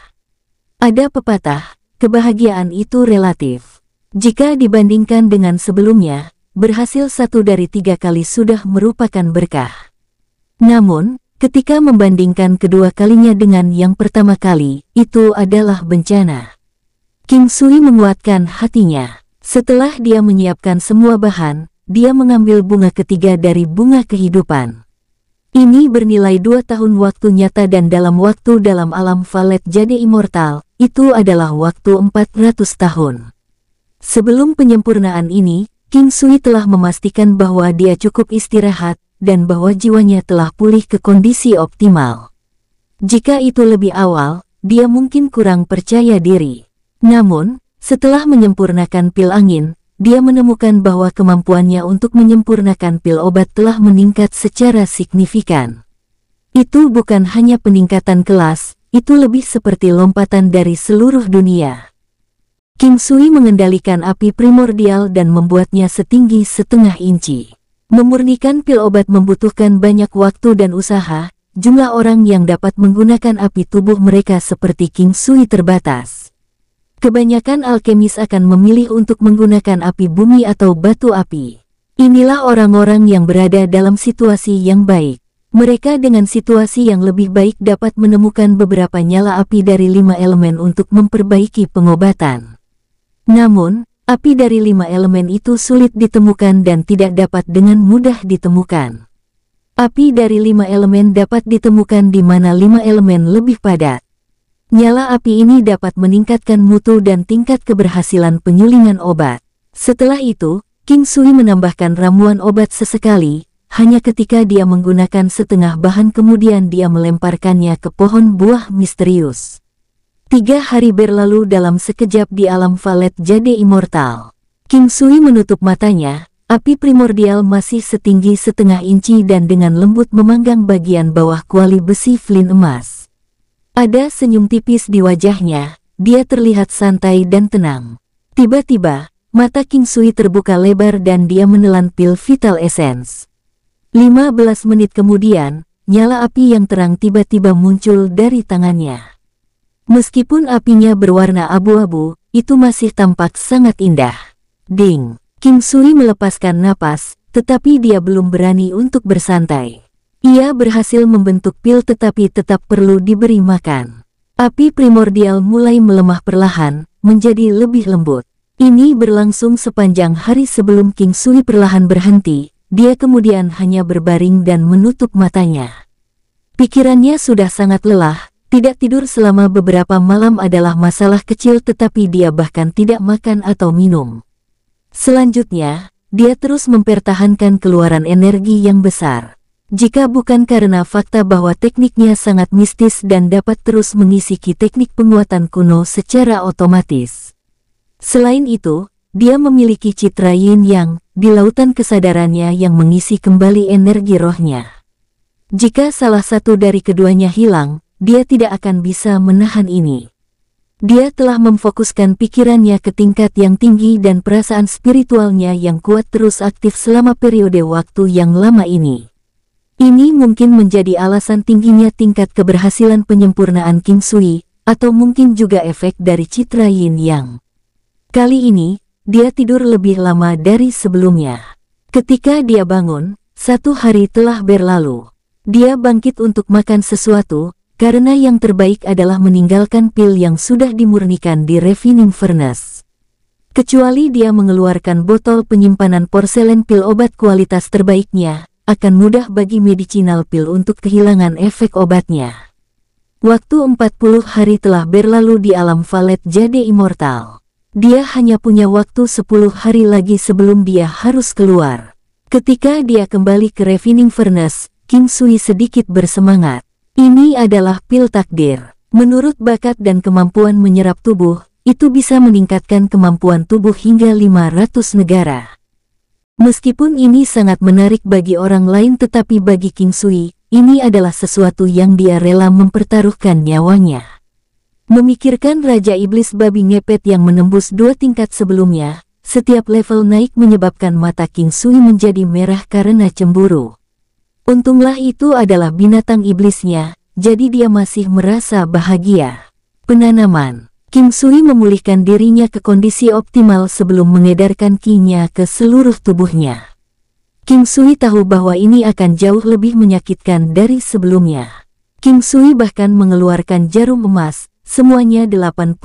Ada pepatah, kebahagiaan itu relatif. Jika dibandingkan dengan sebelumnya, berhasil satu dari tiga kali sudah merupakan berkah. Namun, ketika membandingkan kedua kalinya dengan yang pertama kali, itu adalah bencana. King Sui menguatkan hatinya. Setelah dia menyiapkan semua bahan, dia mengambil bunga ketiga dari bunga kehidupan. Ini bernilai dua tahun waktu nyata dan dalam waktu dalam alam valet jadi immortal, itu adalah waktu 400 tahun. Sebelum penyempurnaan ini, King Sui telah memastikan bahwa dia cukup istirahat, dan bahwa jiwanya telah pulih ke kondisi optimal. Jika itu lebih awal, dia mungkin kurang percaya diri. Namun, setelah menyempurnakan pil angin, dia menemukan bahwa kemampuannya untuk menyempurnakan pil obat telah meningkat secara signifikan. Itu bukan hanya peningkatan kelas, itu lebih seperti lompatan dari seluruh dunia. Kim Sui mengendalikan api primordial dan membuatnya setinggi setengah inci. Memurnikan pil obat membutuhkan banyak waktu dan usaha, jumlah orang yang dapat menggunakan api tubuh mereka seperti Kim Sui terbatas. Kebanyakan alkemis akan memilih untuk menggunakan api bumi atau batu api. Inilah orang-orang yang berada dalam situasi yang baik. Mereka dengan situasi yang lebih baik dapat menemukan beberapa nyala api dari lima elemen untuk memperbaiki pengobatan. Namun, api dari lima elemen itu sulit ditemukan dan tidak dapat dengan mudah ditemukan. Api dari lima elemen dapat ditemukan di mana lima elemen lebih padat. Nyala api ini dapat meningkatkan mutu dan tingkat keberhasilan penyulingan obat. Setelah itu, King Sui menambahkan ramuan obat sesekali, hanya ketika dia menggunakan setengah bahan kemudian dia melemparkannya ke pohon buah misterius. Tiga hari berlalu dalam sekejap di alam valet jadi immortal. King Sui menutup matanya, api primordial masih setinggi setengah inci dan dengan lembut memanggang bagian bawah kuali besi flint emas. Ada senyum tipis di wajahnya, dia terlihat santai dan tenang. Tiba-tiba, mata King Sui terbuka lebar dan dia menelan pil Vital Essence. 15 menit kemudian, nyala api yang terang tiba-tiba muncul dari tangannya. Meskipun apinya berwarna abu-abu, itu masih tampak sangat indah. Ding! King Sui melepaskan napas, tetapi dia belum berani untuk bersantai. Ia berhasil membentuk pil tetapi tetap perlu diberi makan. Api primordial mulai melemah perlahan, menjadi lebih lembut. Ini berlangsung sepanjang hari sebelum King Sui perlahan berhenti, dia kemudian hanya berbaring dan menutup matanya. Pikirannya sudah sangat lelah, tidak tidur selama beberapa malam adalah masalah kecil tetapi dia bahkan tidak makan atau minum. Selanjutnya, dia terus mempertahankan keluaran energi yang besar. Jika bukan karena fakta bahwa tekniknya sangat mistis dan dapat terus mengisi teknik penguatan kuno secara otomatis. Selain itu, dia memiliki citra yin yang, di lautan kesadarannya yang mengisi kembali energi rohnya. Jika salah satu dari keduanya hilang, dia tidak akan bisa menahan ini. Dia telah memfokuskan pikirannya ke tingkat yang tinggi dan perasaan spiritualnya yang kuat terus aktif selama periode waktu yang lama ini. Ini mungkin menjadi alasan tingginya tingkat keberhasilan penyempurnaan King Sui, atau mungkin juga efek dari citra Yin Yang. Kali ini, dia tidur lebih lama dari sebelumnya. Ketika dia bangun, satu hari telah berlalu. Dia bangkit untuk makan sesuatu, karena yang terbaik adalah meninggalkan pil yang sudah dimurnikan di refining furnace. Kecuali dia mengeluarkan botol penyimpanan porselen pil obat kualitas terbaiknya, akan mudah bagi medicinal pil untuk kehilangan efek obatnya. Waktu 40 hari telah berlalu di alam valet jadi immortal. Dia hanya punya waktu 10 hari lagi sebelum dia harus keluar. Ketika dia kembali ke Refining Furnace, King Sui sedikit bersemangat. Ini adalah pil takdir. Menurut bakat dan kemampuan menyerap tubuh, itu bisa meningkatkan kemampuan tubuh hingga 500 negara. Meskipun ini sangat menarik bagi orang lain tetapi bagi King Sui, ini adalah sesuatu yang dia rela mempertaruhkan nyawanya. Memikirkan Raja Iblis Babi Ngepet yang menembus dua tingkat sebelumnya, setiap level naik menyebabkan mata King Sui menjadi merah karena cemburu. Untunglah itu adalah binatang iblisnya, jadi dia masih merasa bahagia. Penanaman Kim Sui memulihkan dirinya ke kondisi optimal sebelum mengedarkan kinya ke seluruh tubuhnya. Kim Sui tahu bahwa ini akan jauh lebih menyakitkan dari sebelumnya. Kim Sui bahkan mengeluarkan jarum emas, semuanya 81.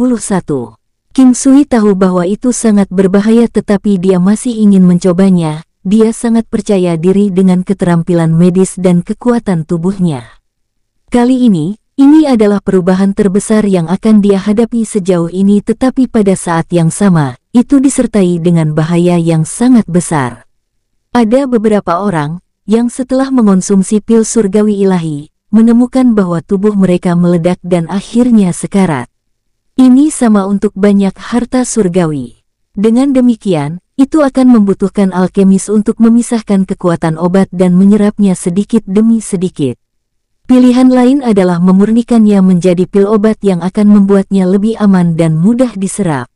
Kim Sui tahu bahwa itu sangat berbahaya tetapi dia masih ingin mencobanya, dia sangat percaya diri dengan keterampilan medis dan kekuatan tubuhnya. Kali ini, ini adalah perubahan terbesar yang akan dia hadapi sejauh ini tetapi pada saat yang sama, itu disertai dengan bahaya yang sangat besar. Ada beberapa orang, yang setelah mengonsumsi pil surgawi ilahi, menemukan bahwa tubuh mereka meledak dan akhirnya sekarat. Ini sama untuk banyak harta surgawi. Dengan demikian, itu akan membutuhkan alkemis untuk memisahkan kekuatan obat dan menyerapnya sedikit demi sedikit. Pilihan lain adalah memurnikannya menjadi pil obat yang akan membuatnya lebih aman dan mudah diserap.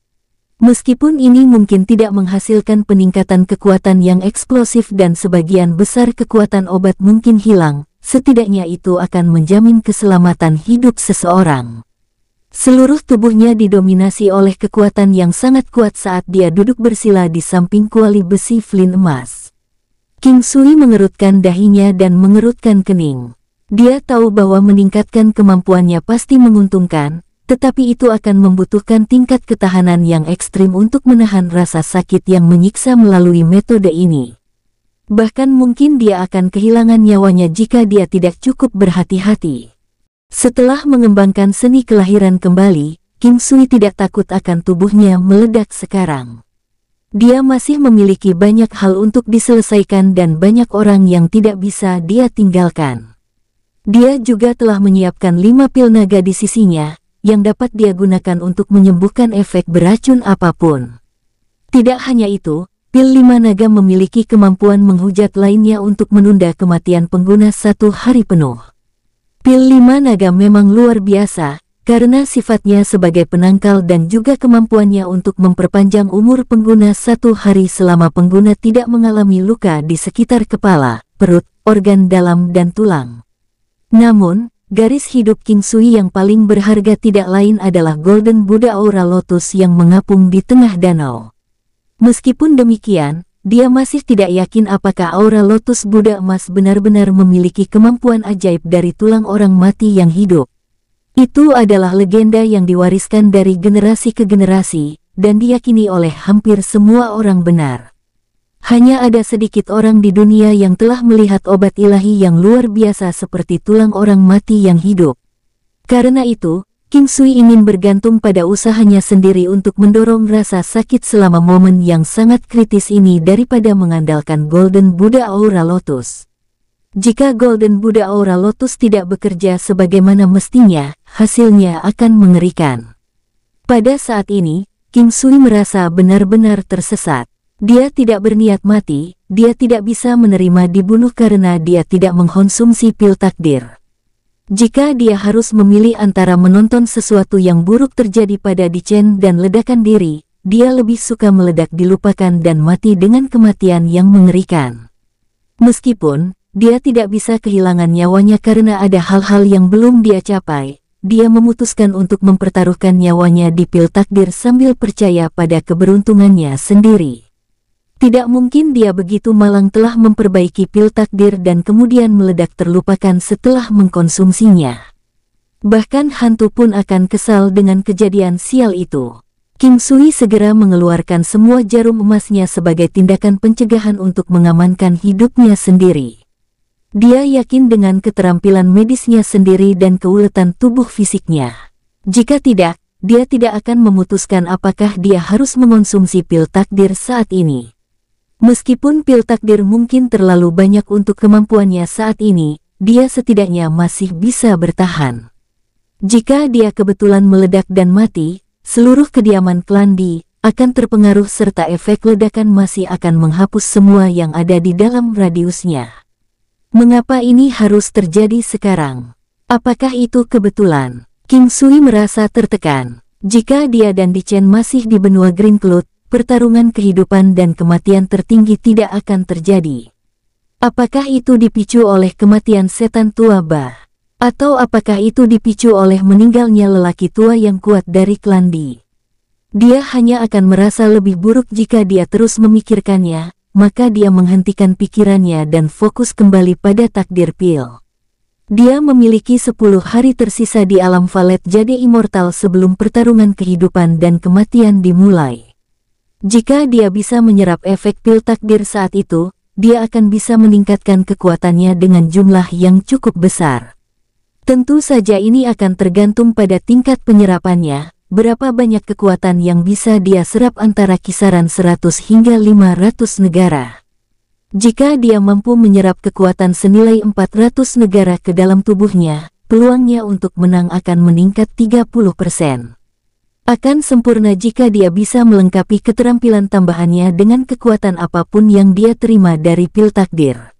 Meskipun ini mungkin tidak menghasilkan peningkatan kekuatan yang eksplosif dan sebagian besar kekuatan obat mungkin hilang, setidaknya itu akan menjamin keselamatan hidup seseorang. Seluruh tubuhnya didominasi oleh kekuatan yang sangat kuat saat dia duduk bersila di samping kuali besi flint emas. King Sui mengerutkan dahinya dan mengerutkan kening. Dia tahu bahwa meningkatkan kemampuannya pasti menguntungkan, tetapi itu akan membutuhkan tingkat ketahanan yang ekstrim untuk menahan rasa sakit yang menyiksa melalui metode ini. Bahkan mungkin dia akan kehilangan nyawanya jika dia tidak cukup berhati-hati. Setelah mengembangkan seni kelahiran kembali, Kim Sui tidak takut akan tubuhnya meledak sekarang. Dia masih memiliki banyak hal untuk diselesaikan dan banyak orang yang tidak bisa dia tinggalkan. Dia juga telah menyiapkan lima pil naga di sisinya, yang dapat dia gunakan untuk menyembuhkan efek beracun apapun. Tidak hanya itu, pil lima naga memiliki kemampuan menghujat lainnya untuk menunda kematian pengguna satu hari penuh. Pil lima naga memang luar biasa, karena sifatnya sebagai penangkal dan juga kemampuannya untuk memperpanjang umur pengguna satu hari selama pengguna tidak mengalami luka di sekitar kepala, perut, organ dalam dan tulang. Namun, garis hidup King Sui yang paling berharga tidak lain adalah Golden Buddha Aura Lotus yang mengapung di tengah danau. Meskipun demikian, dia masih tidak yakin apakah aura lotus Buddha emas benar-benar memiliki kemampuan ajaib dari tulang orang mati yang hidup. Itu adalah legenda yang diwariskan dari generasi ke generasi, dan diyakini oleh hampir semua orang benar. Hanya ada sedikit orang di dunia yang telah melihat obat ilahi yang luar biasa seperti tulang orang mati yang hidup. Karena itu, King Sui ingin bergantung pada usahanya sendiri untuk mendorong rasa sakit selama momen yang sangat kritis ini daripada mengandalkan Golden Buddha Aura Lotus. Jika Golden Buddha Aura Lotus tidak bekerja sebagaimana mestinya, hasilnya akan mengerikan. Pada saat ini, King Sui merasa benar-benar tersesat. Dia tidak berniat mati, dia tidak bisa menerima dibunuh karena dia tidak mengkonsumsi pil takdir. Jika dia harus memilih antara menonton sesuatu yang buruk terjadi pada Dicen dan ledakan diri, dia lebih suka meledak dilupakan dan mati dengan kematian yang mengerikan. Meskipun, dia tidak bisa kehilangan nyawanya karena ada hal-hal yang belum dia capai, dia memutuskan untuk mempertaruhkan nyawanya di pil takdir sambil percaya pada keberuntungannya sendiri. Tidak mungkin dia begitu malang telah memperbaiki pil takdir dan kemudian meledak terlupakan setelah mengkonsumsinya. Bahkan hantu pun akan kesal dengan kejadian sial itu. Kim Sui segera mengeluarkan semua jarum emasnya sebagai tindakan pencegahan untuk mengamankan hidupnya sendiri. Dia yakin dengan keterampilan medisnya sendiri dan keuletan tubuh fisiknya. Jika tidak, dia tidak akan memutuskan apakah dia harus mengonsumsi pil takdir saat ini. Meskipun pil takdir mungkin terlalu banyak untuk kemampuannya saat ini, dia setidaknya masih bisa bertahan. Jika dia kebetulan meledak dan mati, seluruh kediaman Klandi akan terpengaruh serta efek ledakan masih akan menghapus semua yang ada di dalam radiusnya. Mengapa ini harus terjadi sekarang? Apakah itu kebetulan? King Sui merasa tertekan. Jika dia dan Dicen masih di benua Green Cloud, pertarungan kehidupan dan kematian tertinggi tidak akan terjadi. Apakah itu dipicu oleh kematian setan tua Bah? Atau apakah itu dipicu oleh meninggalnya lelaki tua yang kuat dari Klandi? Dia hanya akan merasa lebih buruk jika dia terus memikirkannya, maka dia menghentikan pikirannya dan fokus kembali pada takdir pil. Dia memiliki 10 hari tersisa di alam valet jadi immortal sebelum pertarungan kehidupan dan kematian dimulai. Jika dia bisa menyerap efek pil takdir saat itu, dia akan bisa meningkatkan kekuatannya dengan jumlah yang cukup besar. Tentu saja ini akan tergantung pada tingkat penyerapannya, berapa banyak kekuatan yang bisa dia serap antara kisaran 100 hingga 500 negara. Jika dia mampu menyerap kekuatan senilai 400 negara ke dalam tubuhnya, peluangnya untuk menang akan meningkat 30 persen akan sempurna jika dia bisa melengkapi keterampilan tambahannya dengan kekuatan apapun yang dia terima dari pil takdir.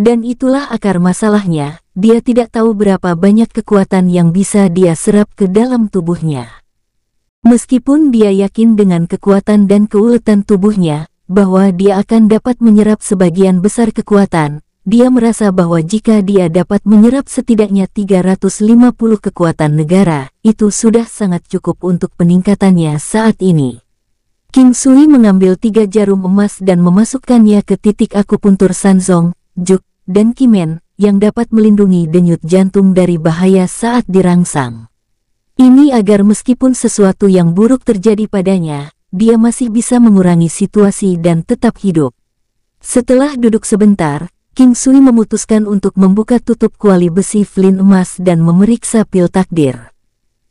Dan itulah akar masalahnya, dia tidak tahu berapa banyak kekuatan yang bisa dia serap ke dalam tubuhnya. Meskipun dia yakin dengan kekuatan dan keuletan tubuhnya, bahwa dia akan dapat menyerap sebagian besar kekuatan, dia merasa bahwa jika dia dapat menyerap setidaknya 350 kekuatan negara, itu sudah sangat cukup untuk peningkatannya saat ini. King Sui mengambil tiga jarum emas dan memasukkannya ke titik akupuntur Sanzong, Juk, dan Kimen, yang dapat melindungi denyut jantung dari bahaya saat dirangsang. Ini agar meskipun sesuatu yang buruk terjadi padanya, dia masih bisa mengurangi situasi dan tetap hidup. Setelah duduk sebentar, King Sui memutuskan untuk membuka tutup kuali besi flint emas dan memeriksa pil takdir.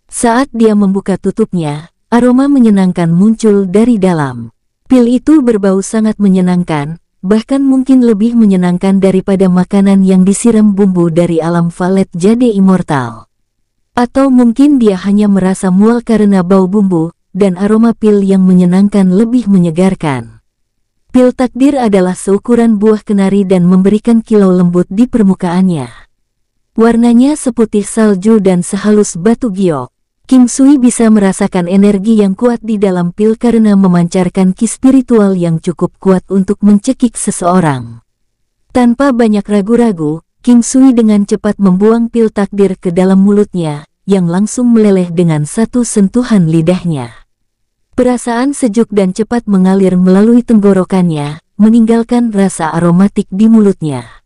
Saat dia membuka tutupnya, aroma menyenangkan muncul dari dalam. Pil itu berbau sangat menyenangkan, bahkan mungkin lebih menyenangkan daripada makanan yang disiram bumbu dari alam valet jadi immortal. Atau mungkin dia hanya merasa mual karena bau bumbu, dan aroma pil yang menyenangkan lebih menyegarkan. Pil takdir adalah seukuran buah kenari dan memberikan kilau lembut di permukaannya. Warnanya seputih salju dan sehalus batu giok. King Sui bisa merasakan energi yang kuat di dalam pil karena memancarkan ki spiritual yang cukup kuat untuk mencekik seseorang. Tanpa banyak ragu-ragu, King Sui dengan cepat membuang pil takdir ke dalam mulutnya, yang langsung meleleh dengan satu sentuhan lidahnya. Perasaan sejuk dan cepat mengalir melalui tenggorokannya, meninggalkan rasa aromatik di mulutnya.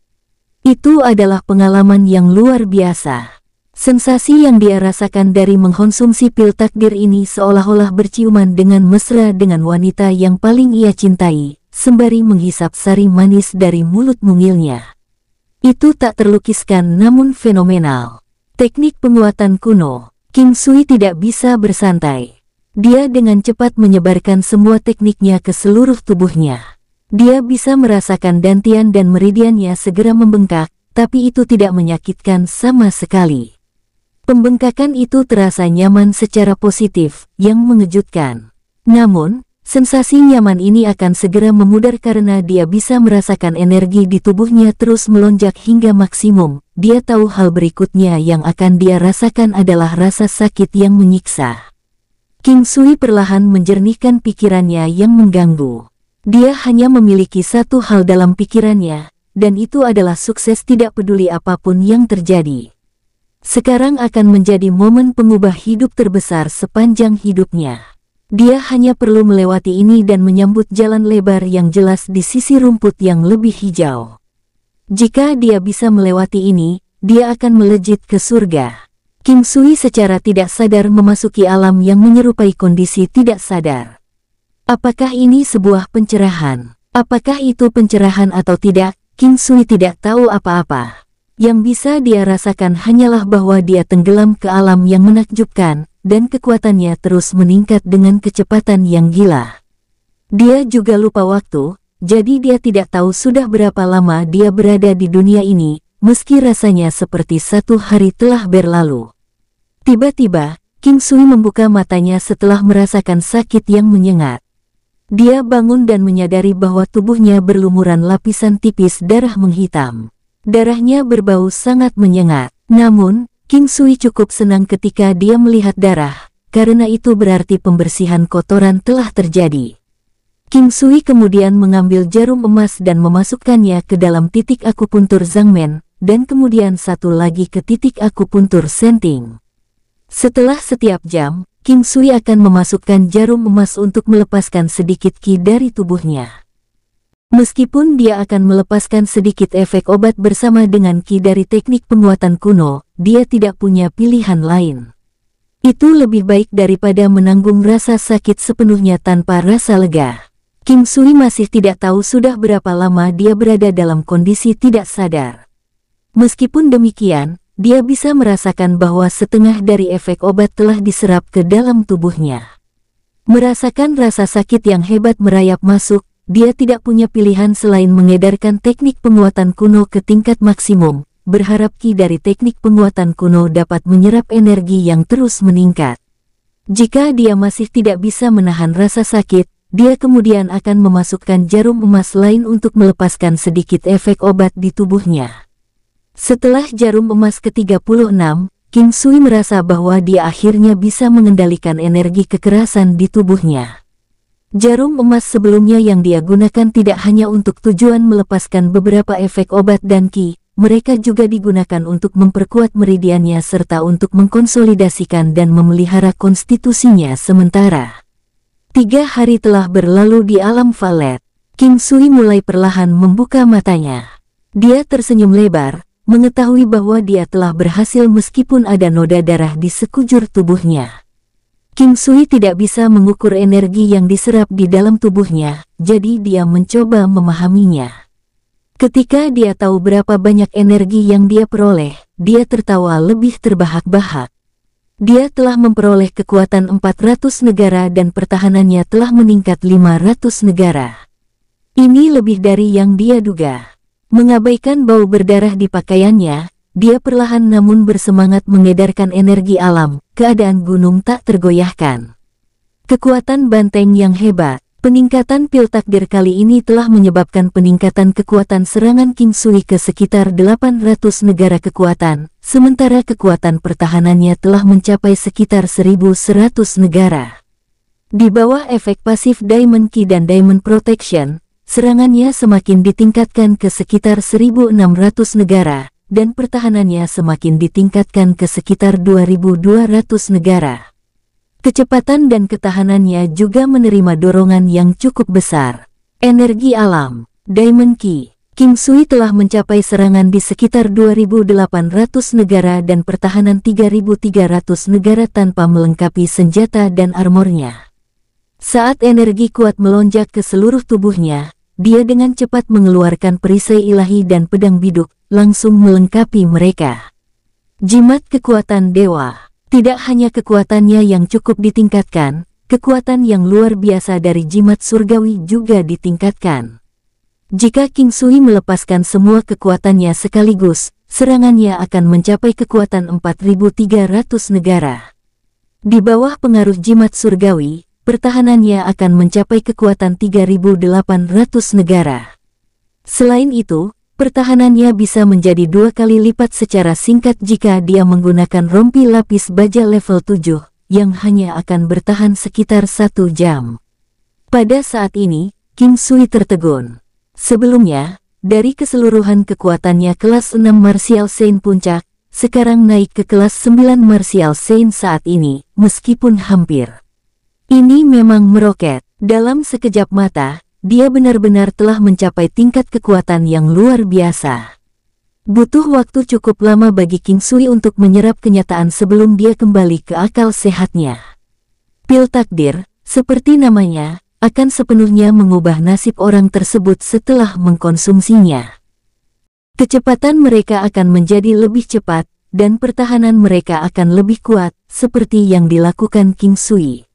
Itu adalah pengalaman yang luar biasa. Sensasi yang dia rasakan dari mengkonsumsi pil takdir ini seolah-olah berciuman dengan mesra dengan wanita yang paling ia cintai, sembari menghisap sari manis dari mulut mungilnya. Itu tak terlukiskan namun fenomenal. Teknik penguatan kuno, Kim Sui tidak bisa bersantai. Dia dengan cepat menyebarkan semua tekniknya ke seluruh tubuhnya. Dia bisa merasakan dantian dan meridiannya segera membengkak, tapi itu tidak menyakitkan sama sekali. Pembengkakan itu terasa nyaman secara positif, yang mengejutkan. Namun, Sensasi nyaman ini akan segera memudar karena dia bisa merasakan energi di tubuhnya terus melonjak hingga maksimum. Dia tahu hal berikutnya yang akan dia rasakan adalah rasa sakit yang menyiksa. King Sui perlahan menjernihkan pikirannya yang mengganggu. Dia hanya memiliki satu hal dalam pikirannya, dan itu adalah sukses tidak peduli apapun yang terjadi. Sekarang akan menjadi momen pengubah hidup terbesar sepanjang hidupnya. Dia hanya perlu melewati ini dan menyambut jalan lebar yang jelas di sisi rumput yang lebih hijau. Jika dia bisa melewati ini, dia akan melejit ke surga. Kim Sui secara tidak sadar memasuki alam yang menyerupai kondisi tidak sadar. Apakah ini sebuah pencerahan? Apakah itu pencerahan atau tidak? Kim Sui tidak tahu apa-apa. Yang bisa dia rasakan hanyalah bahwa dia tenggelam ke alam yang menakjubkan, dan kekuatannya terus meningkat dengan kecepatan yang gila. Dia juga lupa waktu, jadi dia tidak tahu sudah berapa lama dia berada di dunia ini, meski rasanya seperti satu hari telah berlalu. Tiba-tiba, King Sui membuka matanya setelah merasakan sakit yang menyengat. Dia bangun dan menyadari bahwa tubuhnya berlumuran lapisan tipis darah menghitam. Darahnya berbau sangat menyengat. Namun, King Sui cukup senang ketika dia melihat darah, karena itu berarti pembersihan kotoran telah terjadi. King Sui kemudian mengambil jarum emas dan memasukkannya ke dalam titik akupuntur Zhang Men, dan kemudian satu lagi ke titik akupuntur Senting. Setelah setiap jam, King Sui akan memasukkan jarum emas untuk melepaskan sedikit ki dari tubuhnya. Meskipun dia akan melepaskan sedikit efek obat bersama dengan ki dari teknik penguatan kuno, dia tidak punya pilihan lain. Itu lebih baik daripada menanggung rasa sakit sepenuhnya tanpa rasa lega. King Sui masih tidak tahu sudah berapa lama dia berada dalam kondisi tidak sadar. Meskipun demikian, dia bisa merasakan bahwa setengah dari efek obat telah diserap ke dalam tubuhnya. Merasakan rasa sakit yang hebat merayap masuk, dia tidak punya pilihan selain mengedarkan teknik penguatan kuno ke tingkat maksimum, berharap Ki dari teknik penguatan kuno dapat menyerap energi yang terus meningkat. Jika dia masih tidak bisa menahan rasa sakit, dia kemudian akan memasukkan jarum emas lain untuk melepaskan sedikit efek obat di tubuhnya. Setelah jarum emas ke-36, King Sui merasa bahwa dia akhirnya bisa mengendalikan energi kekerasan di tubuhnya. Jarum emas sebelumnya yang dia gunakan tidak hanya untuk tujuan melepaskan beberapa efek obat dan ki, mereka juga digunakan untuk memperkuat meridiannya serta untuk mengkonsolidasikan dan memelihara konstitusinya sementara. Tiga hari telah berlalu di alam valet. King Sui mulai perlahan membuka matanya. Dia tersenyum lebar, mengetahui bahwa dia telah berhasil meskipun ada noda darah di sekujur tubuhnya. King Sui tidak bisa mengukur energi yang diserap di dalam tubuhnya, jadi dia mencoba memahaminya. Ketika dia tahu berapa banyak energi yang dia peroleh, dia tertawa lebih terbahak-bahak. Dia telah memperoleh kekuatan 400 negara dan pertahanannya telah meningkat 500 negara. Ini lebih dari yang dia duga. Mengabaikan bau berdarah di pakaiannya, dia perlahan namun bersemangat mengedarkan energi alam, keadaan gunung tak tergoyahkan. Kekuatan banteng yang hebat, peningkatan pil takdir kali ini telah menyebabkan peningkatan kekuatan serangan Kim Sui ke sekitar 800 negara kekuatan, sementara kekuatan pertahanannya telah mencapai sekitar 1100 negara. Di bawah efek pasif Diamond Key dan Diamond Protection, Serangannya semakin ditingkatkan ke sekitar 1.600 negara, dan pertahanannya semakin ditingkatkan ke sekitar 2.200 negara. Kecepatan dan ketahanannya juga menerima dorongan yang cukup besar. Energi alam, Diamond Key, Kim Sui telah mencapai serangan di sekitar 2.800 negara dan pertahanan 3.300 negara tanpa melengkapi senjata dan armornya. Saat energi kuat melonjak ke seluruh tubuhnya, dia dengan cepat mengeluarkan perisai ilahi dan pedang biduk, langsung melengkapi mereka. Jimat kekuatan dewa Tidak hanya kekuatannya yang cukup ditingkatkan, kekuatan yang luar biasa dari jimat surgawi juga ditingkatkan. Jika King Sui melepaskan semua kekuatannya sekaligus, serangannya akan mencapai kekuatan 4.300 negara. Di bawah pengaruh jimat surgawi, pertahanannya akan mencapai kekuatan 3.800 negara. Selain itu, pertahanannya bisa menjadi dua kali lipat secara singkat jika dia menggunakan rompi lapis baja level 7, yang hanya akan bertahan sekitar satu jam. Pada saat ini, Kim Sui tertegun. Sebelumnya, dari keseluruhan kekuatannya kelas 6 Martial Saint Puncak, sekarang naik ke kelas 9 Martial Saint saat ini, meskipun hampir ini memang meroket. Dalam sekejap mata, dia benar-benar telah mencapai tingkat kekuatan yang luar biasa. Butuh waktu cukup lama bagi King Sui untuk menyerap kenyataan sebelum dia kembali ke akal sehatnya. Pil takdir, seperti namanya, akan sepenuhnya mengubah nasib orang tersebut setelah mengkonsumsinya. Kecepatan mereka akan menjadi lebih cepat, dan pertahanan mereka akan lebih kuat, seperti yang dilakukan King Sui.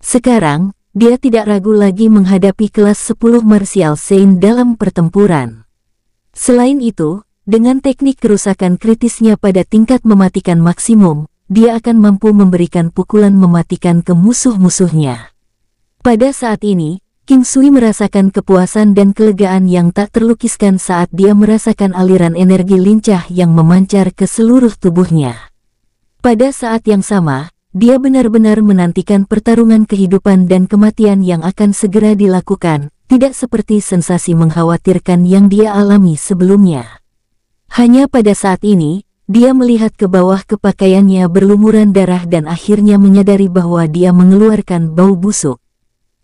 Sekarang, dia tidak ragu lagi menghadapi kelas 10 Martial Saint dalam pertempuran. Selain itu, dengan teknik kerusakan kritisnya pada tingkat mematikan maksimum, dia akan mampu memberikan pukulan mematikan ke musuh-musuhnya. Pada saat ini, King Sui merasakan kepuasan dan kelegaan yang tak terlukiskan saat dia merasakan aliran energi lincah yang memancar ke seluruh tubuhnya. Pada saat yang sama, dia benar-benar menantikan pertarungan kehidupan dan kematian yang akan segera dilakukan, tidak seperti sensasi mengkhawatirkan yang dia alami sebelumnya. Hanya pada saat ini, dia melihat ke bawah kepakaiannya berlumuran darah dan akhirnya menyadari bahwa dia mengeluarkan bau busuk.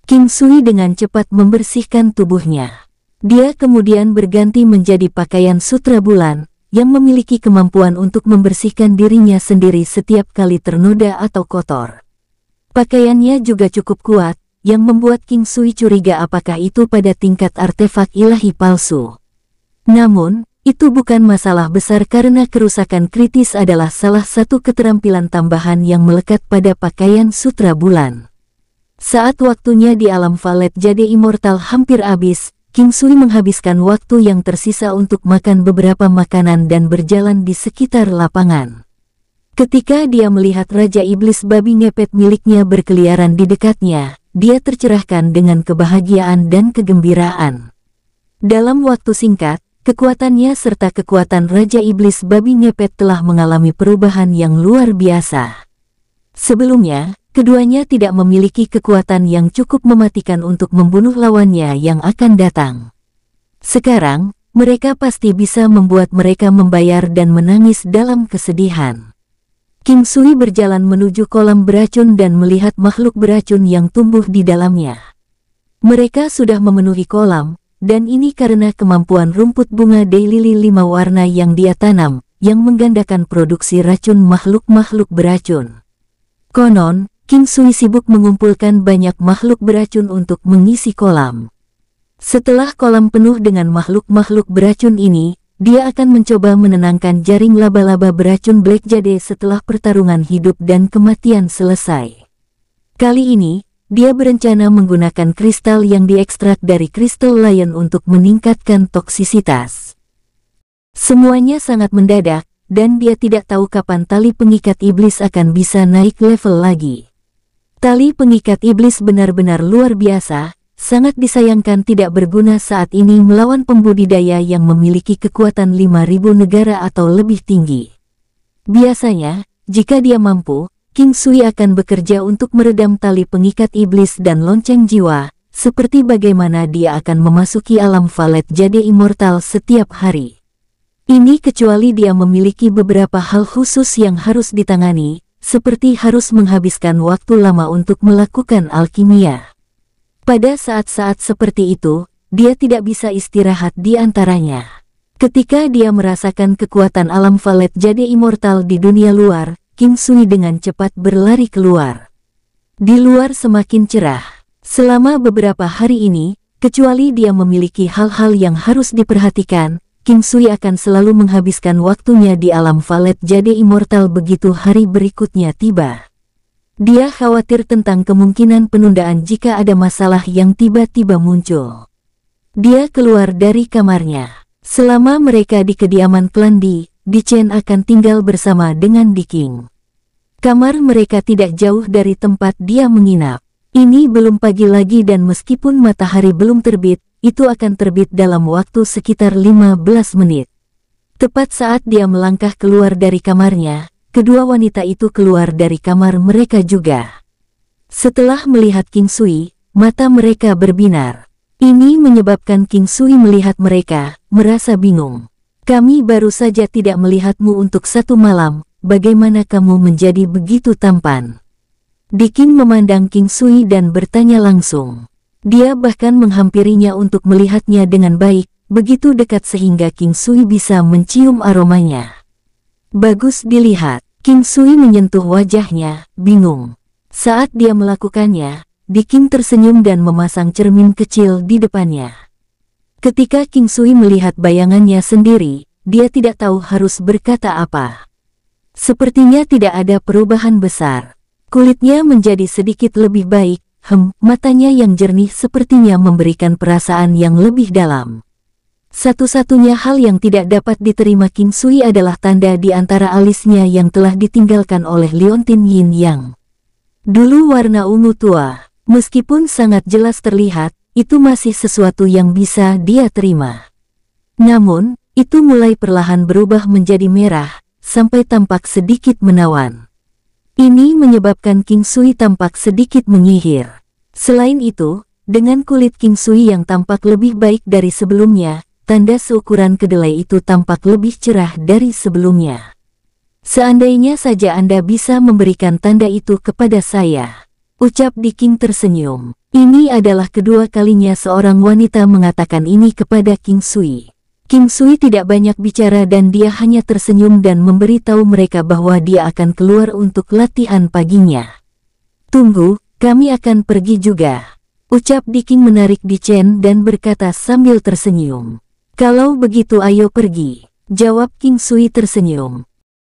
Kim Sui dengan cepat membersihkan tubuhnya. Dia kemudian berganti menjadi pakaian sutra bulan, yang memiliki kemampuan untuk membersihkan dirinya sendiri setiap kali ternoda atau kotor. Pakaiannya juga cukup kuat, yang membuat King Sui curiga apakah itu pada tingkat artefak ilahi palsu. Namun, itu bukan masalah besar karena kerusakan kritis adalah salah satu keterampilan tambahan yang melekat pada pakaian sutra bulan. Saat waktunya di alam valet jadi immortal hampir habis, King Sui menghabiskan waktu yang tersisa untuk makan beberapa makanan dan berjalan di sekitar lapangan. Ketika dia melihat Raja Iblis babi ngepet miliknya berkeliaran di dekatnya, dia tercerahkan dengan kebahagiaan dan kegembiraan. Dalam waktu singkat, kekuatannya serta kekuatan Raja Iblis babi ngepet telah mengalami perubahan yang luar biasa. Sebelumnya, Keduanya tidak memiliki kekuatan yang cukup mematikan untuk membunuh lawannya yang akan datang. Sekarang, mereka pasti bisa membuat mereka membayar dan menangis dalam kesedihan. King Sui berjalan menuju kolam beracun dan melihat makhluk beracun yang tumbuh di dalamnya. Mereka sudah memenuhi kolam, dan ini karena kemampuan rumput bunga daylily lima warna yang dia tanam, yang menggandakan produksi racun makhluk-makhluk beracun. Konon, Kim Sui sibuk mengumpulkan banyak makhluk beracun untuk mengisi kolam. Setelah kolam penuh dengan makhluk-makhluk beracun ini, dia akan mencoba menenangkan jaring laba-laba beracun Black Jade setelah pertarungan hidup dan kematian selesai. Kali ini, dia berencana menggunakan kristal yang diekstrak dari kristal lion untuk meningkatkan toksisitas. Semuanya sangat mendadak, dan dia tidak tahu kapan tali pengikat iblis akan bisa naik level lagi. Tali pengikat iblis benar-benar luar biasa, sangat disayangkan tidak berguna saat ini melawan pembudidaya yang memiliki kekuatan 5.000 negara atau lebih tinggi. Biasanya, jika dia mampu, King Sui akan bekerja untuk meredam tali pengikat iblis dan lonceng jiwa, seperti bagaimana dia akan memasuki alam valet jadi immortal setiap hari. Ini kecuali dia memiliki beberapa hal khusus yang harus ditangani, seperti harus menghabiskan waktu lama untuk melakukan alkimia. Pada saat-saat seperti itu, dia tidak bisa istirahat di antaranya. Ketika dia merasakan kekuatan alam valet jadi immortal di dunia luar, Kim Sui dengan cepat berlari keluar. Di luar semakin cerah. Selama beberapa hari ini, kecuali dia memiliki hal-hal yang harus diperhatikan, King Sui akan selalu menghabiskan waktunya di alam valet jadi immortal begitu hari berikutnya tiba. Dia khawatir tentang kemungkinan penundaan jika ada masalah yang tiba-tiba muncul. Dia keluar dari kamarnya. Selama mereka di kediaman Di Chen akan tinggal bersama dengan Di King. Kamar mereka tidak jauh dari tempat dia menginap. Ini belum pagi lagi dan meskipun matahari belum terbit, itu akan terbit dalam waktu sekitar 15 menit. Tepat saat dia melangkah keluar dari kamarnya, kedua wanita itu keluar dari kamar mereka juga. Setelah melihat King Sui, mata mereka berbinar. Ini menyebabkan King Sui melihat mereka, merasa bingung. Kami baru saja tidak melihatmu untuk satu malam, bagaimana kamu menjadi begitu tampan? Dikin memandang King Sui dan bertanya langsung. Dia bahkan menghampirinya untuk melihatnya dengan baik, begitu dekat sehingga King Sui bisa mencium aromanya. Bagus dilihat, King Sui menyentuh wajahnya, bingung. Saat dia melakukannya, King tersenyum dan memasang cermin kecil di depannya. Ketika King Sui melihat bayangannya sendiri, dia tidak tahu harus berkata apa. Sepertinya tidak ada perubahan besar. Kulitnya menjadi sedikit lebih baik, Hem, matanya yang jernih sepertinya memberikan perasaan yang lebih dalam. Satu-satunya hal yang tidak dapat diterima King Sui adalah tanda di antara alisnya yang telah ditinggalkan oleh Leontin Yin Yang. Dulu warna ungu tua, meskipun sangat jelas terlihat, itu masih sesuatu yang bisa dia terima. Namun, itu mulai perlahan berubah menjadi merah, sampai tampak sedikit menawan. Ini menyebabkan King Sui tampak sedikit menyihir. Selain itu, dengan kulit King Sui yang tampak lebih baik dari sebelumnya, tanda seukuran kedelai itu tampak lebih cerah dari sebelumnya. Seandainya saja Anda bisa memberikan tanda itu kepada saya. Ucap Diking tersenyum. Ini adalah kedua kalinya seorang wanita mengatakan ini kepada King Sui. King Sui tidak banyak bicara dan dia hanya tersenyum dan memberitahu mereka bahwa dia akan keluar untuk latihan paginya. Tunggu, kami akan pergi juga. Ucap Diking menarik di Chen dan berkata sambil tersenyum. Kalau begitu ayo pergi. Jawab King Sui tersenyum.